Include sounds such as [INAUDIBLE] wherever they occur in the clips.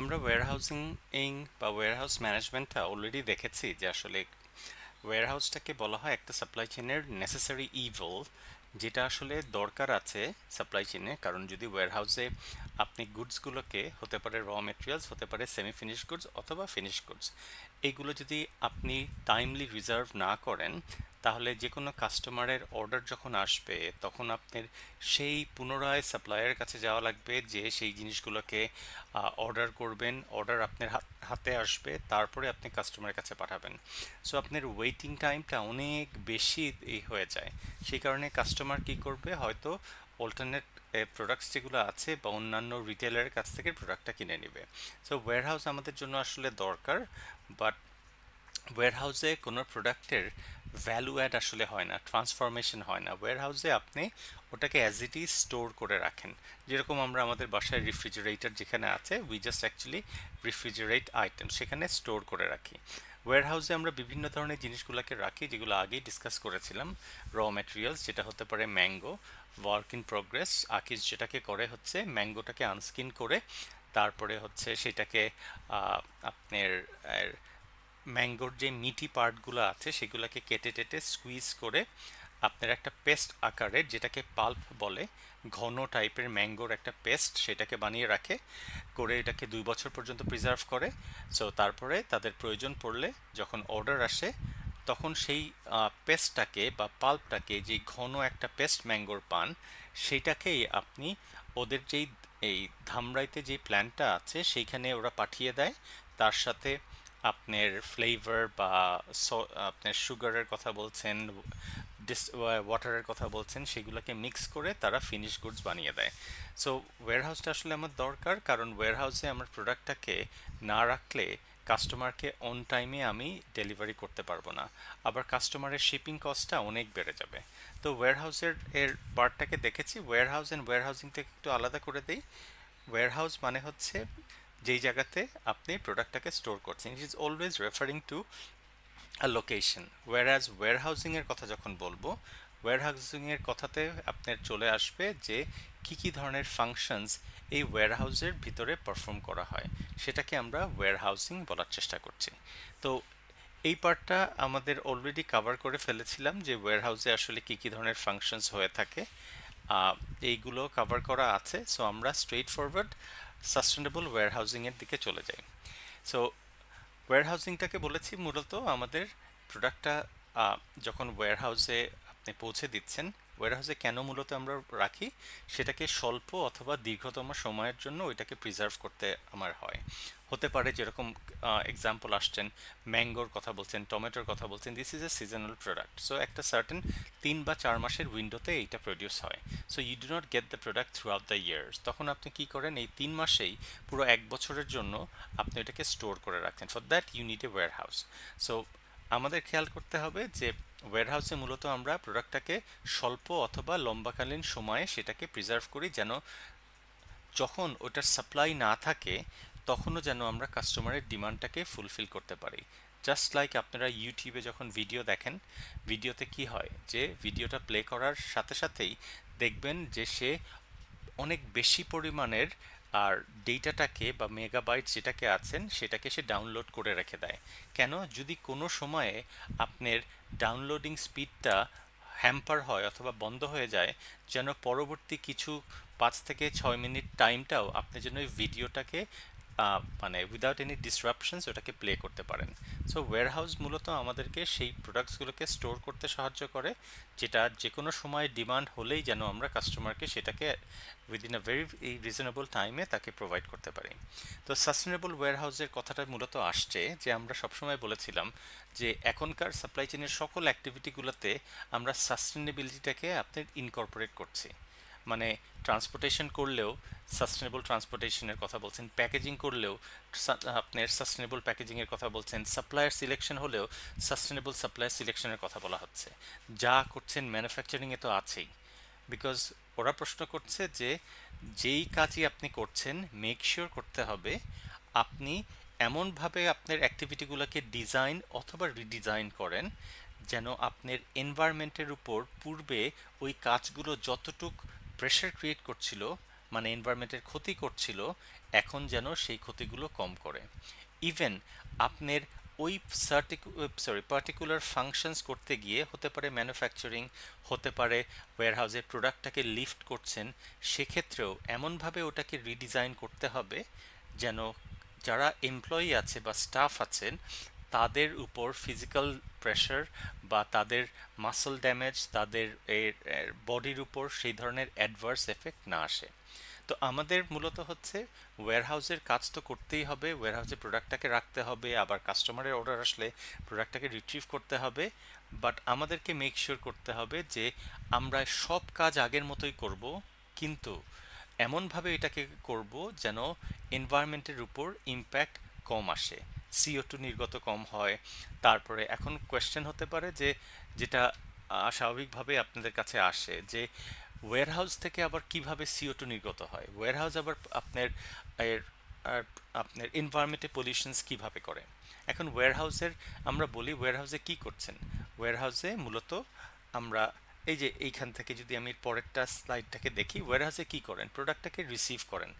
আমরা ওয়ারহাউসিং ইং বা ওয়ারহাউস ম্যানেজমেন্টটা অলরেডি দেখেছি যে আসলে ওয়ারহাউসটাকে বলা হয় একটা সাপ্লাই চেনের নেসেসারি ইভল যেটা আসলে দরকার আছে সাপ্লাই চেনে কারণ যদি ওয়ারহাউসে আপনি গুডসগুলোকে হতে পারে র মেটেরিয়ালস হতে পারে সেমি ফিনিশ গুডস অথবা ফিনিশ গুডস এইগুলো যদি আপনি টাইমলি রিজার্ভ না করেন তাহলে যে কোনো কাস্টমারের অর্ডার যখন আসবে তখন আপনার সেই পুনরায় সাপ্লায়ারের কাছে যাওয়া লাগবে যে সেই জিনিসগুলোকে অর্ডার করবেন অর্ডার আপনার হাতে আসবে তারপরে আপনি কাস্টমারের কাছে পাঠাবেন সো আপনার ওয়েটিং টাইমটা অনেক বেশি হয়ে যায় সেই কারণে কাস্টমার কি করবে হয়তো অল্টারনেট প্রোডাক্টস যেগুলো আছে বা অন্যান্য রিটেলারের কাছ থেকে প্রোডাক্টটা কিনে নেবে সো ওয়্যারহাউস আমাদের জন্য আসলে দরকার বাট ওয়্যারহাউসে কোনো প্রোডাক্টের ভ্যালু অ্যাড আসলে হয় না ট্রান্সফরমেশন হয় না হাউসে আপনি ওটাকে অ্যাজ ইট ইজ স্টোর করে রাখেন যেরকম আমরা আমাদের বাসায় রেফ্রিজারেটর যেখানে আছে we just actually refrigerate item সেখানে স্টোর করে রাখি হাউসে আমরা বিভিন্ন ধরনের জিনিসগুলোকে রাখি যেগুলো আগেই ডিসকাস করেছিলাম র ম্যাটেরিয়ালস যেটা হতে পারে ম্যাঙ্গো ওয়ার্ক ইন প্রোগ্রেস আকিস যেটাকে করে হচ্ছে ম্যাঙ্গোটাকে আনস্কিন করে তারপরে হচ্ছে সেটাকে আপনার ম্যাঙ্গোর যে মিটি পার্টগুলো আছে সেগুলোকে কেটে টেটে স্কুইজ করে আপনার একটা পেস্ট আকারের যেটাকে পাল্প বলে ঘন টাইপের ম্যাঙ্গোর একটা পেস্ট সেটাকে বানিয়ে রাখে করে এটাকে দুই বছর পর্যন্ত প্রিজার্ভ করে সো তারপরে তাদের প্রয়োজন পড়লে যখন অর্ডার আসে তখন সেই পেস্টটাকে বা পাল্পটাকে যে ঘন একটা পেস্ট ম্যাঙ্গোর পান সেটাকেই আপনি ওদের যেই এই ধামরাইতে যে প্ল্যানটা আছে সেইখানে ওরা পাঠিয়ে দেয় তার সাথে আপনার ফ্লেভার বা আপনার সুগারের কথা বলছেন ডিস ওয়াটারের কথা বলছেন সেগুলোকে মিক্স করে তারা ফিনিশ গুডস বানিয়ে দেয় সো ওয়্যারহাউসটা আসলে আমার দরকার কারণ ওয়্যারহাউসে আমার প্রোডাক্টটাকে না রাখলে কাস্টমারকে অন টাইমে আমি ডেলিভারি করতে পারবো না আবার কাস্টমারের শিপিং কস্টটা অনেক বেড়ে যাবে তো ওয়্যারহাউসের এর পার্টটাকে দেখেছি ওয়্যারহাউস অ্যান্ড ওয়্যারহাউসিং থেকে একটু আলাদা করে দিই ওয়্যারহাউস মানে হচ্ছে যেই জায়গাতে আপনি প্রোডাক্টটাকে স্টোর করছেন it is always referring to a location where as ওয়ারহাউসিংয়ের কথা যখন বলবো ওয়্যারহাউসিংয়ের কথাতে আপনার চলে আসবে যে কি কি ধরনের ফাংশনস এই ওয়্যারহাউসের ভিতরে পারফর্ম করা হয় সেটাকে আমরা ওয়্যারহাউসিং বলার চেষ্টা করছি তো এই পার্টটা আমাদের অলরেডি কভার করে ফেলেছিলাম যে ওয়্যারহাউসে আসলে কি কি ধরনের ফাংশনস হয়ে থাকে এইগুলো কাভার করা আছে সো আমরা স্ট্রেট ফরওয়ার্ড সাস্টেনেবল এর দিকে চলে যাই সো ওয়্যারহাউজিংটাকে বলেছি মূলত আমাদের প্রোডাক্টটা যখন ওয়ারহাউসে আপনি পৌঁছে দিচ্ছেন ওয়ারহাউসে কেন মূলত আমরা রাখি সেটাকে স্বল্প অথবা দীর্ঘতম সময়ের জন্য ওইটাকে প্রিজার্ভ করতে আমার হয় হতে পারে যেরকম এক্সাম্পল আসছেন ম্যাঙ্গোর কথা বলছেন টমেটোর কথা বলছেন this is a seasonal product so একটা সার্টেন তিন বা চার মাসের উইন্ডোতে এইটা প্রডিউস হয় so you do not get the product throughout the years তখন আপনি কি করেন এই তিন মাসেই পুরো এক বছরের জন্য আপনি ওইটাকে স্টোর করে রাখছেন for that you need a warehouse so আমাদের খেয়াল করতে হবে যে ওয়ারহাউসে মূলত আমরা প্রোডাক্টটাকে স্বল্প অথবা লম্বাকালীন সময়ে সেটাকে প্রিজার্ভ করি যেন যখন ওটার সাপ্লাই না থাকে তখনও যেন আমরা কাস্টমারের ডিমান্ডটাকে ফুলফিল করতে পারি জাস্ট লাইক আপনারা ইউটিউবে যখন ভিডিও দেখেন ভিডিওতে কি হয় যে ভিডিওটা প্লে করার সাথে সাথেই দেখবেন যে সে অনেক বেশি পরিমাণের আর ডেটাটাকে বা মেগাবাইট যেটাকে আছেন সেটাকে সে ডাউনলোড করে রেখে দেয় কেন যদি কোনো সময়ে আপনার ডাউনলোডিং স্পিডটা হ্যাম্পার হয় অথবা বন্ধ হয়ে যায় যেন পরবর্তী কিছু পাঁচ থেকে ছয় মিনিট টাইমটাও আপনি যেন ওই ভিডিওটাকে মানে উইদাউট এনি ডিসরাপশনস ওটাকে প্লে করতে পারেন সো ওয়্যারহাউস মূলত আমাদেরকে সেই প্রোডাক্টসগুলোকে স্টোর করতে সাহায্য করে যেটা যে কোনো সময় ডিমান্ড হলেই যেন আমরা কাস্টমারকে সেটাকে উইদিন আ ভেরি রিজনেবল টাইমে তাকে প্রোভাইড করতে পারি তো সাস্টেনেবল ওয়ারহাউসের কথাটা মূলত আসছে যে আমরা সবসময় বলেছিলাম যে এখনকার সাপ্লাই চেনের সকল অ্যাক্টিভিটিগুলোতে আমরা সাস্টেনেবিলিটিটাকে আপনার ইনকর্পোরেট করছি মানে ট্রান্সপোর্টেশন করলেও সাস্টেনেবল ট্রান্সপোর্টেশনের কথা বলছেন প্যাকেজিং করলেও আপনার সাস্টেনেবল প্যাকেজিংয়ের কথা বলছেন সাপ্লায়ার সিলেকশন হলেও সাস্টেনেবল সাপ্লায়ার সিলেকশনের কথা বলা হচ্ছে যা করছেন ম্যানুফ্যাকচারিংয়ে তো আছেই বিকজ ওরা প্রশ্ন করছে যে যেই কাজই আপনি করছেন মেক শিওর করতে হবে আপনি এমনভাবে আপনার অ্যাক্টিভিটিগুলোকে ডিজাইন অথবা রিডিজাইন করেন যেন আপনার এনভায়রনমেন্টের উপর পূর্বে ওই কাজগুলো যতটুক প্রেশার ক্রিয়েট করছিল মানে এনভায়রনমেন্টের ক্ষতি করছিল এখন যেন সেই ক্ষতিগুলো কম করে ইভেন আপনার ওই সরি পার্টিকুলার ফাংশনস করতে গিয়ে হতে পারে ম্যানুফ্যাকচারিং হতে পারে ওয়্যারহাউসের প্রোডাক্টটাকে লিফট করছেন সেক্ষেত্রেও এমনভাবে ওটাকে রিডিজাইন করতে হবে যেন যারা এমপ্লয়ি আছে বা স্টাফ আছেন তাদের উপর ফিজিক্যাল প্রেশার বা তাদের মাসল ড্যামেজ তাদের বডির উপর সেই ধরনের অ্যাডভার্স এফেক্ট না আসে তো আমাদের মূলত হচ্ছে ওয়ারহাউসের কাজ তো করতেই হবে ওয়ারহাউসে প্রোডাক্টটাকে রাখতে হবে আবার কাস্টমারের অর্ডার আসলে প্রোডাক্টটাকে রিট্রিভ করতে হবে বাট আমাদেরকে মেক শিওর করতে হবে যে আমরা সব কাজ আগের মতোই করব কিন্তু এমনভাবে এটাকে করব যেন এনভায়রনমেন্টের উপর ইম্প্যাক্ট কম আসে সিও টু নির্গত কম হয় তারপরে এখন কোয়েশ্চেন হতে পারে যে যেটা স্বাভাবিকভাবে আপনাদের কাছে আসে যে ওয়ারহাউস থেকে আবার কিভাবে সিও টু নির্গত হয় ওয়ারহাউস আবার আপনার এর আপনার এনভায়রনমেন্টে পলিউশনস কিভাবে করে এখন ওয়ারহাউসের আমরা বলি ওয়ারহাউসে কি করছেন ওয়ারহাউসে মূলত আমরা এই যে এইখান থেকে যদি আমি পরেরটা স্লাইডটাকে দেখি ওয়ারহাউসে কি করেন প্রোডাক্টটাকে রিসিভ করেন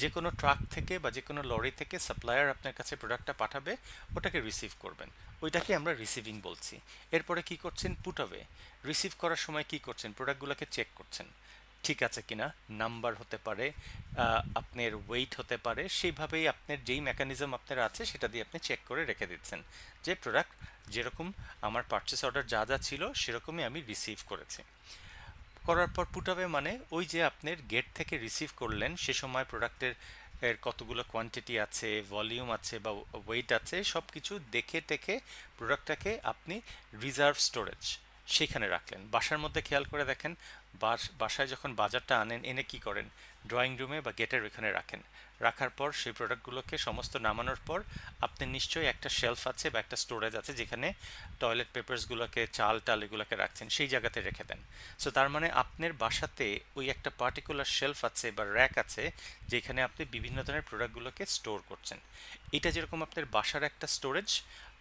যে কোনো ট্রাক থেকে বা যে কোনো লরি থেকে সাপ্লায়ার আপনার কাছে প্রোডাক্টটা পাঠাবে ওটাকে রিসিভ করবেন ওইটাকে আমরা রিসিভিং বলছি এরপরে কি করছেন পুটাবে রিসিভ করার সময় কি করছেন প্রোডাক্টগুলোকে চেক করছেন ঠিক আছে কিনা নাম্বার হতে পারে আপনার ওয়েট হতে পারে সেইভাবেই আপনার যেই মেকানিজম আপনার আছে সেটা দিয়ে আপনি চেক করে রেখে দিচ্ছেন যে প্রোডাক্ট যেরকম আমার পারচেস অর্ডার যা যা ছিল সেরকমই আমি রিসিভ করেছি করার পর পুটাবে মানে ওই যে আপনার গেট থেকে রিসিভ করলেন সে সময় প্রোডাক্টের এর কতগুলো কোয়ান্টিটি আছে ভলিউম আছে বা ওয়েট আছে সব কিছু দেখে টেখে প্রোডাক্টটাকে আপনি রিজার্ভ স্টোরেজ সেখানে রাখলেন বাসার মধ্যে খেয়াল করে দেখেন বাসায় যখন বাজারটা আনেন এনে কি করেন ড্রয়িং রুমে বা গেটের ওইখানে রাখেন রাখার পর সেই প্রোডাক্টগুলোকে সমস্ত নামানোর পর আপনি নিশ্চয়ই একটা শেলফ আছে বা একটা স্টোরেজ আছে যেখানে টয়লেট পেপারসগুলোকে চাল টাল এগুলোকে রাখছেন সেই জায়গাতে রেখে দেন সো তার মানে আপনার বাসাতে ওই একটা পার্টিকুলার শেলফ আছে বা র্যাক আছে যেখানে আপনি বিভিন্ন ধরনের প্রোডাক্টগুলোকে স্টোর করছেন এটা যেরকম আপনার বাসার একটা স্টোরেজ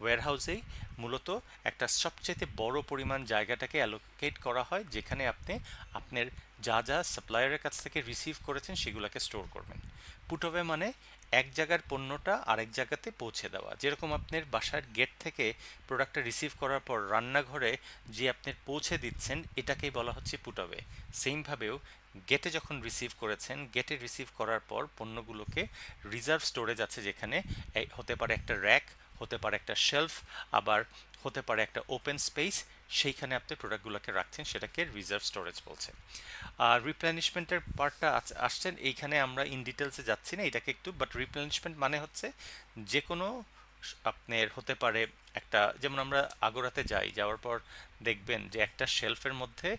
ওয়ারহাউসেই মূলত একটা সবচেয়ে বড় পরিমাণ জায়গাটাকে অ্যালোকেট করা হয় যেখানে আপনি আপনার যা যা সাপ্লায়ারের কাছ থেকে রিসিভ করেছেন সেগুলোকে স্টোর করবেন পুটওয়ে মানে এক জায়গার পণ্যটা আরেক জায়গাতে পৌঁছে দেওয়া যেরকম আপনার বাসার গেট থেকে প্রোডাক্টটা রিসিভ করার পর রান্নাঘরে যে আপনি পৌঁছে দিচ্ছেন এটাকেই বলা হচ্ছে পুটওয়ে সেমভাবেও গেটে যখন রিসিভ করেছেন গেটে রিসিভ করার পর পণ্যগুলোকে রিজার্ভ স্টোরেজ আছে যেখানে হতে পারে একটা র্যাক হতে পারে একটা শেলফ আবার হতে পারে একটা ওপেন স্পেস সেইখানে আপনি প্রোডাক্টগুলোকে রাখছেন সেটাকে রিজার্ভ স্টোরেজ বলছে আর রিপ্লেনিশমেন্টের পার্টটা আসছেন এইখানে আমরা ইন ডিটেলসে যাচ্ছি না এটাকে একটু বাট রিপ্লেনিশমেন্ট মানে হচ্ছে যে কোনো আপনার হতে পারে একটা যেমন আমরা আগোরাতে যাই যাওয়ার পর দেখবেন যে একটা শেলফের মধ্যে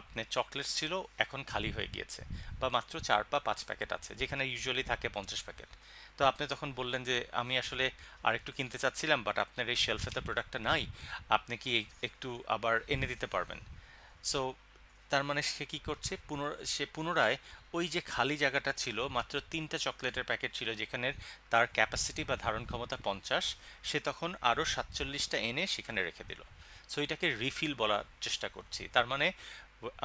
আপনার চকলেটস ছিল এখন খালি হয়ে গিয়েছে বা মাত্র চার বা পাঁচ প্যাকেট আছে যেখানে ইউজুয়ালি থাকে পঞ্চাশ প্যাকেট তো আপনি তখন বললেন যে আমি আসলে আরেকটু কিনতে চাচ্ছিলাম বাট আপনার এই শেলফে তো প্রোডাক্টটা নাই আপনি কি একটু আবার এনে দিতে পারবেন সো তার মানে সে কী করছে পুনর সে পুনরায় ওই যে খালি জায়গাটা ছিল মাত্র তিনটা চকলেটের প্যাকেট ছিল যেখানের তার ক্যাপাসিটি বা ধারণ ক্ষমতা পঞ্চাশ সে তখন আরও সাতচল্লিশটা এনে সেখানে রেখে দিল সো এটাকে রিফিল বলার চেষ্টা করছি তার মানে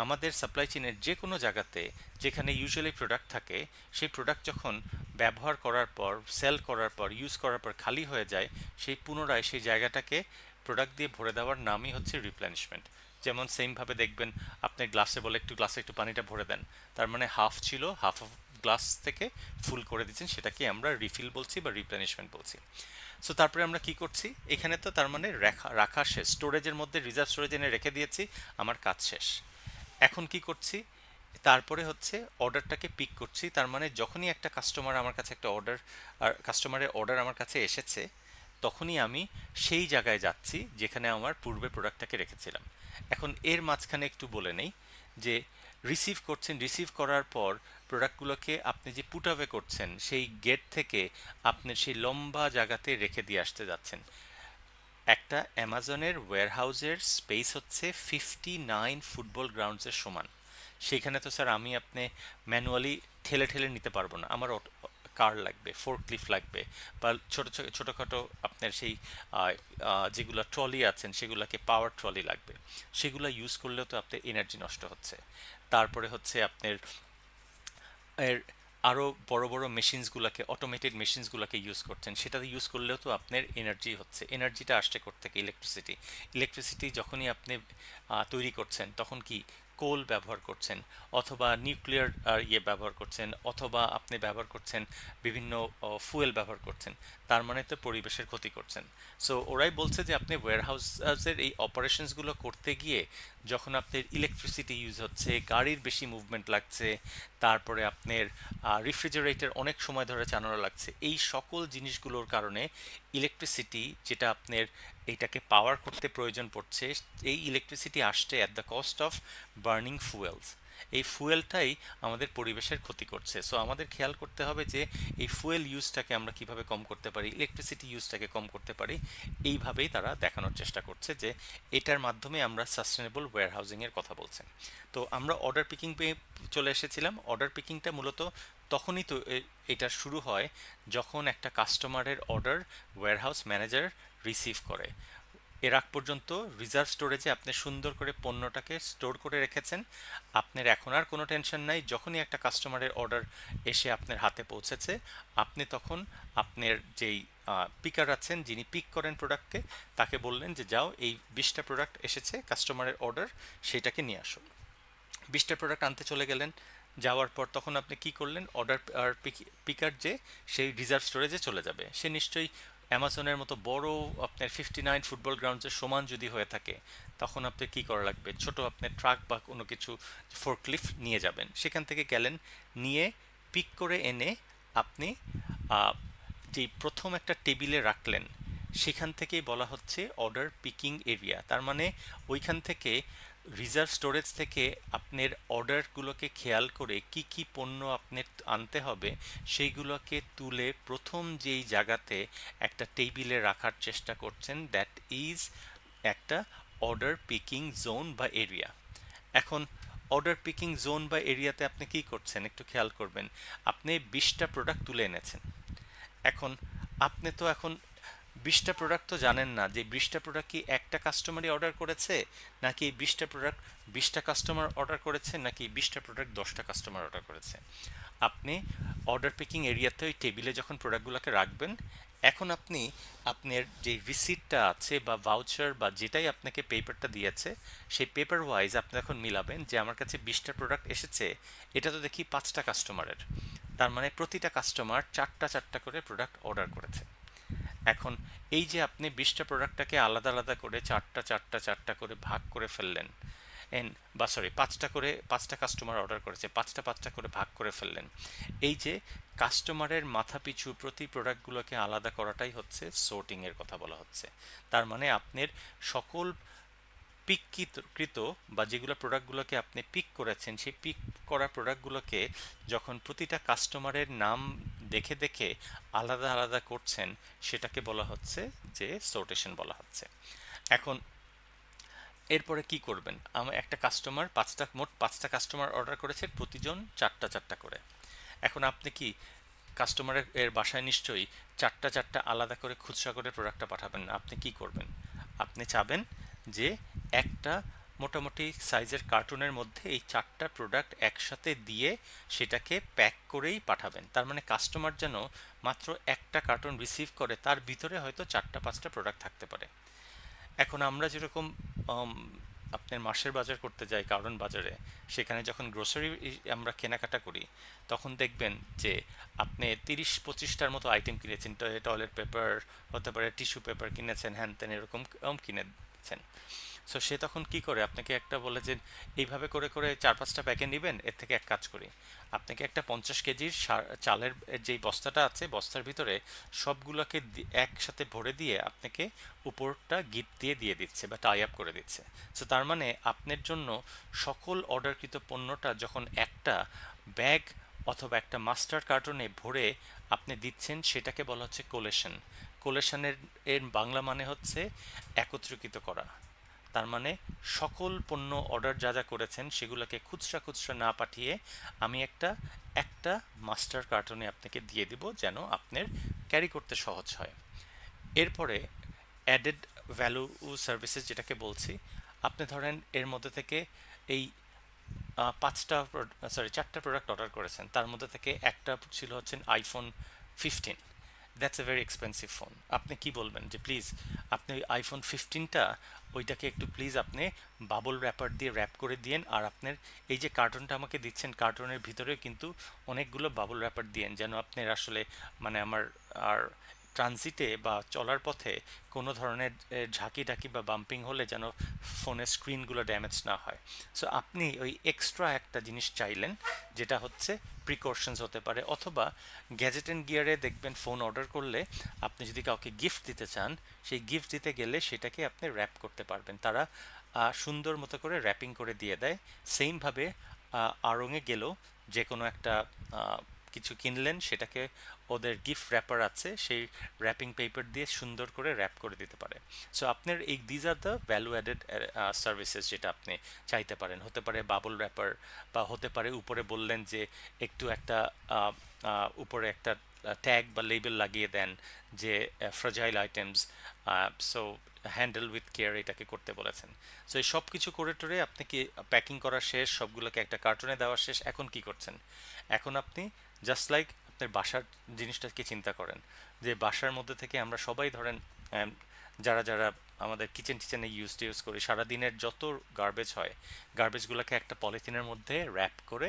আমাদের সাপ্লাই চেনের যে কোনো জায়গাতে যেখানে ইউজুয়ালি প্রোডাক্ট থাকে সেই প্রোডাক্ট যখন ব্যবহার করার পর সেল করার পর ইউজ করার পর খালি হয়ে যায় সেই পুনরায় সেই জায়গাটাকে প্রোডাক্ট দিয়ে ভরে দেওয়ার নামই হচ্ছে রিপ্লেনিশমেন্ট যেমন সেমভাবে দেখবেন আপনি গ্লাসে বলে একটু গ্লাসে একটু পানিটা ভরে দেন তার মানে হাফ ছিল হাফ অফ গ্লাস থেকে ফুল করে দিচ্ছেন সেটাকে আমরা রিফিল বলছি বা রিপ্লেনিশমেন্ট বলছি সো তারপরে আমরা কি করছি এখানে তো তার মানে রাখা রাখা শেষ স্টোরেজের মধ্যে রিজার্ভ স্টোরেজ এনে রেখে দিয়েছি আমার কাজ শেষ এখন কি করছি তারপরে হচ্ছে অর্ডারটাকে পিক করছি তার মানে যখনই একটা কাস্টমার আমার কাছে একটা অর্ডার আর কাস্টমারের অর্ডার আমার কাছে এসেছে তখনই আমি সেই জায়গায় যাচ্ছি যেখানে আমার পূর্বে প্রোডাক্টটাকে রেখেছিলাম এখন এর মাঝখানে একটু বলে নেই যে রিসিভ করছেন রিসিভ করার পর প্রোডাক্টগুলোকে আপনি যে পুটাবে করছেন সেই গেট থেকে আপনি সেই লম্বা জায়গাতে রেখে দিয়ে আসতে যাচ্ছেন একটা অ্যামাজনের ওয়ারহাউজের স্পেস হচ্ছে ফিফটি নাইন ফুটবল গ্রাউন্ডসের সমান সেখানে তো স্যার আমি আপনি ম্যানুয়ালি ঠেলে ঠেলে নিতে পারবো না আমার কার লাগবে ক্লিফ লাগবে বা ছোটো ছোটো ছোটোখাটো আপনার সেই যেগুলো ট্রলি আছেন সেগুলোকে পাওয়ার ট্রলি লাগবে সেগুলো ইউজ করলেও তো আপনার এনার্জি নষ্ট হচ্ছে তারপরে হচ্ছে আপনার এর আরও বড় বড় মেশিনসগুলোকে অটোমেটেড মেশিনসগুলোকে ইউজ করছেন সেটাতে ইউজ করলেও তো আপনার এনার্জি হচ্ছে এনার্জিটা আসছে করতে ইলেকট্রিসিটি ইলেকট্রিসিটি যখনই আপনি তৈরি করছেন তখন কি কোল ব্যবহার করছেন অথবা নিউক্লিয়ার ইয়ে ব্যবহার করছেন অথবা আপনি ব্যবহার করছেন বিভিন্ন ফুয়েল ব্যবহার করছেন তার মানে তো পরিবেশের ক্ষতি করছেন সো ওরাই বলছে যে আপনি ওয়্যারহাউসের এই অপারেশনসগুলো করতে গিয়ে যখন আপনার ইলেকট্রিসিটি ইউজ হচ্ছে গাড়ির বেশি মুভমেন্ট লাগছে তারপরে আপনার রেফ্রিজারেটর অনেক সময় ধরে চালানো লাগছে এই সকল জিনিসগুলোর কারণে ইলেকট্রিসিটি যেটা আপনার এইটাকে পাওয়ার করতে প্রয়োজন পড়ছে এই ইলেকট্রিসিটি আসছে at the cost of burning fuels এই ফুয়েলটাই আমাদের পরিবেশের ক্ষতি করছে সো আমাদের খেয়াল করতে হবে যে এই ফুয়েল ইউজটাকে আমরা কিভাবে কম করতে পারি ইলেকট্রিসিটি ইউজটাকে কম করতে পারি এইভাবেই তারা দেখানোর চেষ্টা করছে যে এটার মাধ্যমে আমরা সাস্টেনেবল ওয়্যারহাউজিংয়ের কথা বলছেন তো আমরা অর্ডার পিকিং পেয়ে চলে এসেছিলাম অর্ডার পিকিংটা মূলত তখনই তো এটা শুরু হয় যখন একটা কাস্টমারের অর্ডার ওয়্যারহাউস ম্যানেজার রিসিভ করে এর আগ পর্যন্ত রিজার্ভ স্টোরেজে আপনি সুন্দর করে পণ্যটাকে স্টোর করে রেখেছেন আপনার এখন আর কোনো টেনশন নাই যখনই একটা কাস্টমারের অর্ডার এসে আপনার হাতে পৌঁছেছে আপনি তখন আপনার যেই পিকার আছেন যিনি পিক করেন প্রোডাক্টকে তাকে বললেন যে যাও এই বিশটা প্রোডাক্ট এসেছে কাস্টমারের অর্ডার সেটাকে নিয়ে আসো বিশটা প্রোডাক্ট আনতে চলে গেলেন যাওয়ার পর তখন আপনি কি করলেন অর্ডার আর পিকার যে সেই রিজার্ভ স্টোরেজে চলে যাবে সে নিশ্চয়ই অ্যামাজনের মতো বড় আপনার ফিফটি নাইন ফুটবল গ্রাউন্ডের সমান যদি হয়ে থাকে তখন আপনি কি করা লাগবে ছোট আপনার ট্রাক বা কোনো কিছু ফোরক্লিফ নিয়ে যাবেন সেখান থেকে গেলেন নিয়ে পিক করে এনে আপনি যে প্রথম একটা টেবিলে রাখলেন সেখান থেকেই বলা হচ্ছে অর্ডার পিকিং এরিয়া তার মানে ওইখান থেকে রিজার্ভ স্টোরেজ থেকে আপনার অর্ডারগুলোকে খেয়াল করে কি কি পণ্য আপনার আনতে হবে সেইগুলোকে তুলে প্রথম যেই জায়গাতে একটা টেবিলে রাখার চেষ্টা করছেন দ্যাট ইজ একটা অর্ডার পিকিং জোন বা এরিয়া এখন অর্ডার পিকিং জোন বা এরিয়াতে আপনি কি করছেন একটু খেয়াল করবেন আপনি বিশটা প্রোডাক্ট তুলে এনেছেন এখন আপনি তো এখন বিশটা প্রোডাক্ট তো জানেন না যে বিশটা প্রোডাক্ট কি একটা কাস্টমারই অর্ডার করেছে নাকি বিশটা প্রোডাক্ট বিশটা কাস্টমার অর্ডার করেছে নাকি বিশটা প্রোডাক্ট দশটা কাস্টমার অর্ডার করেছে আপনি অর্ডার পিকিং এরিয়াতে ওই টেবিলে যখন প্রোডাক্টগুলোকে রাখবেন এখন আপনি আপনার যে রিসিটটা আছে বা ভাউচার বা যেটাই আপনাকে পেপারটা দিয়েছে সেই পেপার ওয়াইজ আপনি এখন মিলাবেন যে আমার কাছে বিশটা প্রোডাক্ট এসেছে এটা তো দেখি পাঁচটা কাস্টমারের তার মানে প্রতিটা কাস্টমার চারটা চারটা করে প্রোডাক্ট অর্ডার করেছে এখন এই যে আপনি বিশটা প্রোডাক্টটাকে আলাদা আলাদা করে চারটা চারটা চারটা করে ভাগ করে ফেললেন এন বা সরি পাঁচটা করে পাঁচটা কাস্টমার অর্ডার করেছে পাঁচটা পাঁচটা করে ভাগ করে ফেললেন এই যে কাস্টমারের মাথা পিছু প্রতি প্রোডাক্টগুলোকে আলাদা করাটাই হচ্ছে সোর্টিংয়ের কথা বলা হচ্ছে তার মানে আপনার সকল পিককৃত বা যেগুলো প্রোডাক্টগুলোকে আপনি পিক করেছেন সেই পিক করা প্রোডাক্টগুলোকে যখন প্রতিটা কাস্টমারের নাম দেখে দেখে আলাদা আলাদা করছেন সেটাকে বলা হচ্ছে যে সোর্টেশন বলা হচ্ছে এখন এরপরে কি করবেন আমি একটা কাস্টমার পাঁচটা মোট পাঁচটা কাস্টমার অর্ডার করেছে প্রতিজন চারটা চারটা করে এখন আপনি কি কাস্টমারের এর বাসায় নিশ্চয়ই চারটা চারটা আলাদা করে খুচরা করে প্রোডাক্টটা পাঠাবেন না আপনি কি করবেন আপনি চাবেন যে একটা মোটামুটি সাইজের কার্টুনের মধ্যে এই চারটা প্রোডাক্ট একসাথে দিয়ে সেটাকে প্যাক করেই পাঠাবেন তার মানে কাস্টমার যেন মাত্র একটা কার্টুন রিসিভ করে তার ভিতরে হয়তো চারটা পাঁচটা প্রোডাক্ট থাকতে পারে এখন আমরা যেরকম আপনার মাসের বাজার করতে যাই কারণ বাজারে সেখানে যখন গ্রোসারি আমরা কেনাকাটা করি তখন দেখবেন যে আপনি তিরিশ পঁচিশটার মতো আইটেম কিনেছেন টয়লেট পেপার হতে পারে টিস্যু পেপার কিনেছেন হ্যান ত্যান এরকম কিনেছেন সো সে তখন কি করে আপনাকে একটা বলে যে এইভাবে করে করে চার পাঁচটা প্যাকে নেবেন এর থেকে এক কাজ করি আপনাকে একটা পঞ্চাশ কেজির চালের যেই বস্তাটা আছে বস্তার ভিতরে সবগুলোকে একসাথে ভরে দিয়ে আপনাকে উপরটা গিট দিয়ে দিয়ে দিচ্ছে বা টাই আপ করে দিচ্ছে সো তার মানে আপনার জন্য সকল অর্ডারকৃত পণ্যটা যখন একটা ব্যাগ অথবা একটা মাস্টার কার্টনে ভরে আপনি দিচ্ছেন সেটাকে বলা হচ্ছে কোলেশন কোলেশনের এর বাংলা মানে হচ্ছে একত্রিত করা তার মানে সকল পণ্য অর্ডার যা যা করেছেন সেগুলোকে খুচরা খুচরা না পাঠিয়ে আমি একটা একটা মাস্টার কার্টনে আপনাকে দিয়ে দিব যেন আপনার ক্যারি করতে সহজ হয় এরপরে অ্যাডেড ভ্যালু সার্ভিসেস যেটাকে বলছি আপনি ধরেন এর মধ্যে থেকে এই পাঁচটা সরি চারটা প্রোডাক্ট অর্ডার করেছেন তার মধ্যে থেকে একটা ছিল হচ্ছেন iPhone fifteen that's a very expensive phone আপনি কি বলবেন যে প্লিজ আপনি ওই আইফোন ফিফটিনটা ওইটাকে একটু প্লিজ আপনি বাবল র্যাপার দিয়ে র্যাপ করে দিয়েন আর আপনার এই যে কার্টুনটা আমাকে দিচ্ছেন কার্টুনের ভিতরে কিন্তু অনেকগুলো বাবল র্যাপার দিয়েন যেন আপনার আসলে মানে আমার আর ট্রানজিটে বা চলার পথে কোনো ধরনের ঝাঁকি ঢাকি বা বাম্পিং হলে যেন ফোনের স্ক্রিনগুলো ড্যামেজ না হয় সো আপনি ওই এক্সট্রা একটা জিনিস চাইলেন যেটা হচ্ছে প্রিকশনস হতে পারে অথবা গ্যাজেট অ্যান্ড গিয়ারে দেখবেন ফোন অর্ডার করলে আপনি যদি কাউকে গিফট দিতে চান সেই গিফট দিতে গেলে সেটাকে আপনি র্যাপ করতে পারবেন তারা সুন্দর মতো করে র্যাপিং করে দিয়ে দেয় সেমভাবে আড়ঙে গেলেও যে কোনো একটা কিছু কিনলেন সেটাকে ওদের গিফট র্যাপার আছে সেই র্যাপিং পেপার দিয়ে সুন্দর করে র্যাপ করে দিতে পারে সো আপনার এই these are the value added services যেটা আপনি চাইতে পারেন হতে পারে বাবল র্যাপার বা হতে পারে উপরে বললেন যে একটু একটা উপরে একটা ট্যাগ বা লেবেল লাগিয়ে দেন যে fragile items so handle with care এটাকে করতে বলেছেন সো এই সব কিছু করে টোরে কি প্যাকিং করা শেষ সবগুলোকে একটা কার্টুনে দেওয়া শেষ এখন কি করছেন এখন আপনি জাস্ট লাইক আপনার বাসার জিনিসটাকে চিন্তা করেন যে বাসার মধ্যে থেকে আমরা সবাই ধরেন যারা যারা আমাদের কিচেন টিচেনে ইউজ টিউজ করি সারাদিনের যত গার্বেজ হয় গার্বেজগুলোকে একটা পলিথিনের মধ্যে র্যাপ করে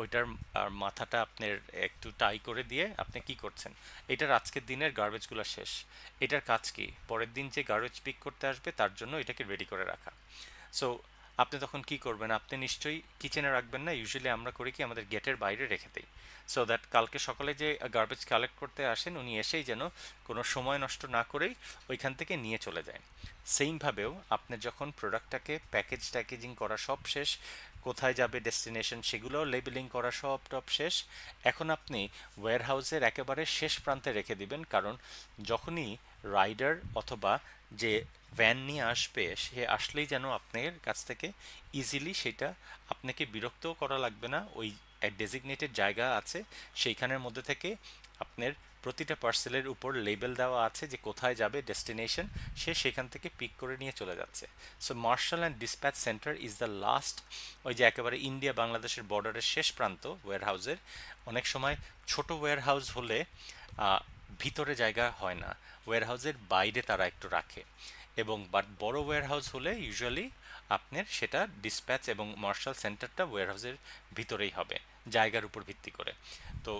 ওইটার মাথাটা আপনার একটু টাই করে দিয়ে আপনি কি করছেন এটার আজকের দিনের গার্বেজগুলো শেষ এটার কাজ কি পরের দিন যে গার্বেজ পিক করতে আসবে তার জন্য এটাকে রেডি করে রাখা সো আপনি তখন কি করবেন আপনি নিশ্চয়ই কিচেনে রাখবেন না ইউজুয়ালি আমরা করি কি আমাদের গেটের বাইরে রেখে দিই সো দ্যাট কালকে সকালে যে গার্বেজ কালেক্ট করতে আসেন উনি এসেই যেন কোনো সময় নষ্ট না করেই ওইখান থেকে নিয়ে চলে যায় সেইমভাবেও আপনি যখন প্রোডাক্টটাকে প্যাকেজ প্যাকেজিং করা সব শেষ কোথায় যাবে ডেস্টিনেশন সেগুলোও লেবেলিং করা সব টপ শেষ এখন আপনি ওয়্যারহাউসের একেবারে শেষ প্রান্তে রেখে দিবেন কারণ যখনই রাইডার অথবা যে ভ্যান নিয়ে আসবে সে আসলেই যেন আপনার কাছ থেকে ইজিলি সেটা আপনাকে বিরক্তও করা লাগবে না ওই ডেজিগনেটেড জায়গা আছে সেইখানের মধ্যে থেকে আপনার প্রতিটা পার্সেলের উপর লেবেল দেওয়া আছে যে কোথায় যাবে ডেস্টিনেশন সে সেখান থেকে পিক করে নিয়ে চলে যাচ্ছে so marshal and dispatch centre is the last ওই যে একেবারে ইন্ডিয়া বাংলাদেশের বর্ডারের শেষ প্রান্ত ওয়্যারহাউসের অনেক সময় ছোট ওয়্যারহাউস হলে ভিতরে জায়গা হয় না ওয়্যারহাউসের বাইরে তারা একটু রাখে এবং বাট বড় ওয়ারহাউস হলে ইউজুয়ালি আপনার সেটা ডিসপ্যাচ এবং মার্শাল সেন্টারটা ওয়্যারহাউসের ভিতরেই হবে জায়গার উপর ভিত্তি করে তো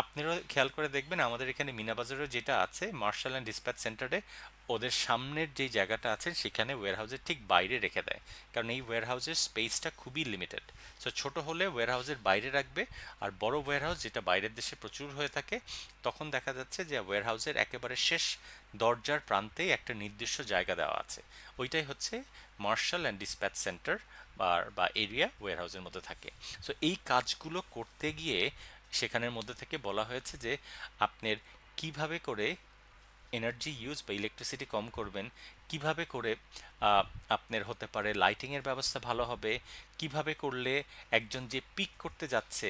আপনারা খেয়াল করে দেখবেন আমাদের এখানে মিনাবাজারও যেটা আছে মার্শাল অ্যান্ড ডিসপ্যাচ সেন্টারে ওদের সামনের যে জায়গাটা আছে সেখানে ওয়ারহাউজের ঠিক বাইরে রেখে দেয় কারণ এই ওয়্যারহাউসের স্পেসটা খুবই লিমিটেড সো ছোট হলে ওয়্যারহাউসের বাইরে রাখবে আর বড় ওয়ারহাউস যেটা বাইরের দেশে প্রচুর হয়ে থাকে তখন দেখা যাচ্ছে যে ওয়্যারহাউসের একেবারে শেষ দরজার প্রান্তেই একটা নির্দিষ্ট জায়গা দেওয়া আছে ওইটাই হচ্ছে মার্শাল অ্যান্ড ডিসপ্যাচ সেন্টার বা এরিয়া ওয়ারহাউসের মধ্যে থাকে সো এই কাজগুলো করতে গিয়ে সেখানের মধ্যে থেকে বলা হয়েছে যে আপনার কিভাবে করে এনার্জি ইউজ বা ইলেকট্রিসিটি কম করবেন কিভাবে করে আপনার হতে পারে লাইটিংয়ের ব্যবস্থা ভালো হবে কিভাবে করলে একজন যে পিক করতে যাচ্ছে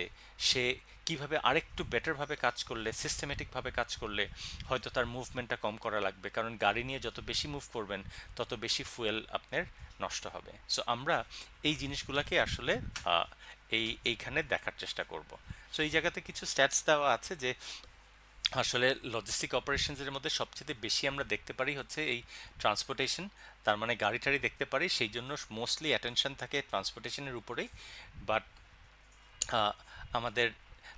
সে কিভাবে আরেকটু বেটারভাবে কাজ করলে সিস্টেমেটিকভাবে কাজ করলে হয়তো তার মুভমেন্টটা কম করা লাগবে কারণ গাড়ি নিয়ে যত বেশি মুভ করবেন তত বেশি ফুয়েল আপনার নষ্ট হবে সো আমরা এই জিনিসগুলোকে আসলে এই এইখানে দেখার চেষ্টা করব সো এই জায়গাতে কিছু স্ট্যাটস দেওয়া আছে যে আসলে লজিস্টিক অপারেশনসের মধ্যে সবচেয়ে বেশি আমরা দেখতে পারি হচ্ছে এই ট্রান্সপোর্টেশন তার মানে গাড়ি টাড়ি দেখতে পারি সেই জন্য মোস্টলি অ্যাটেনশন থাকে ট্রান্সপোর্টেশনের উপরেই বাট আমাদের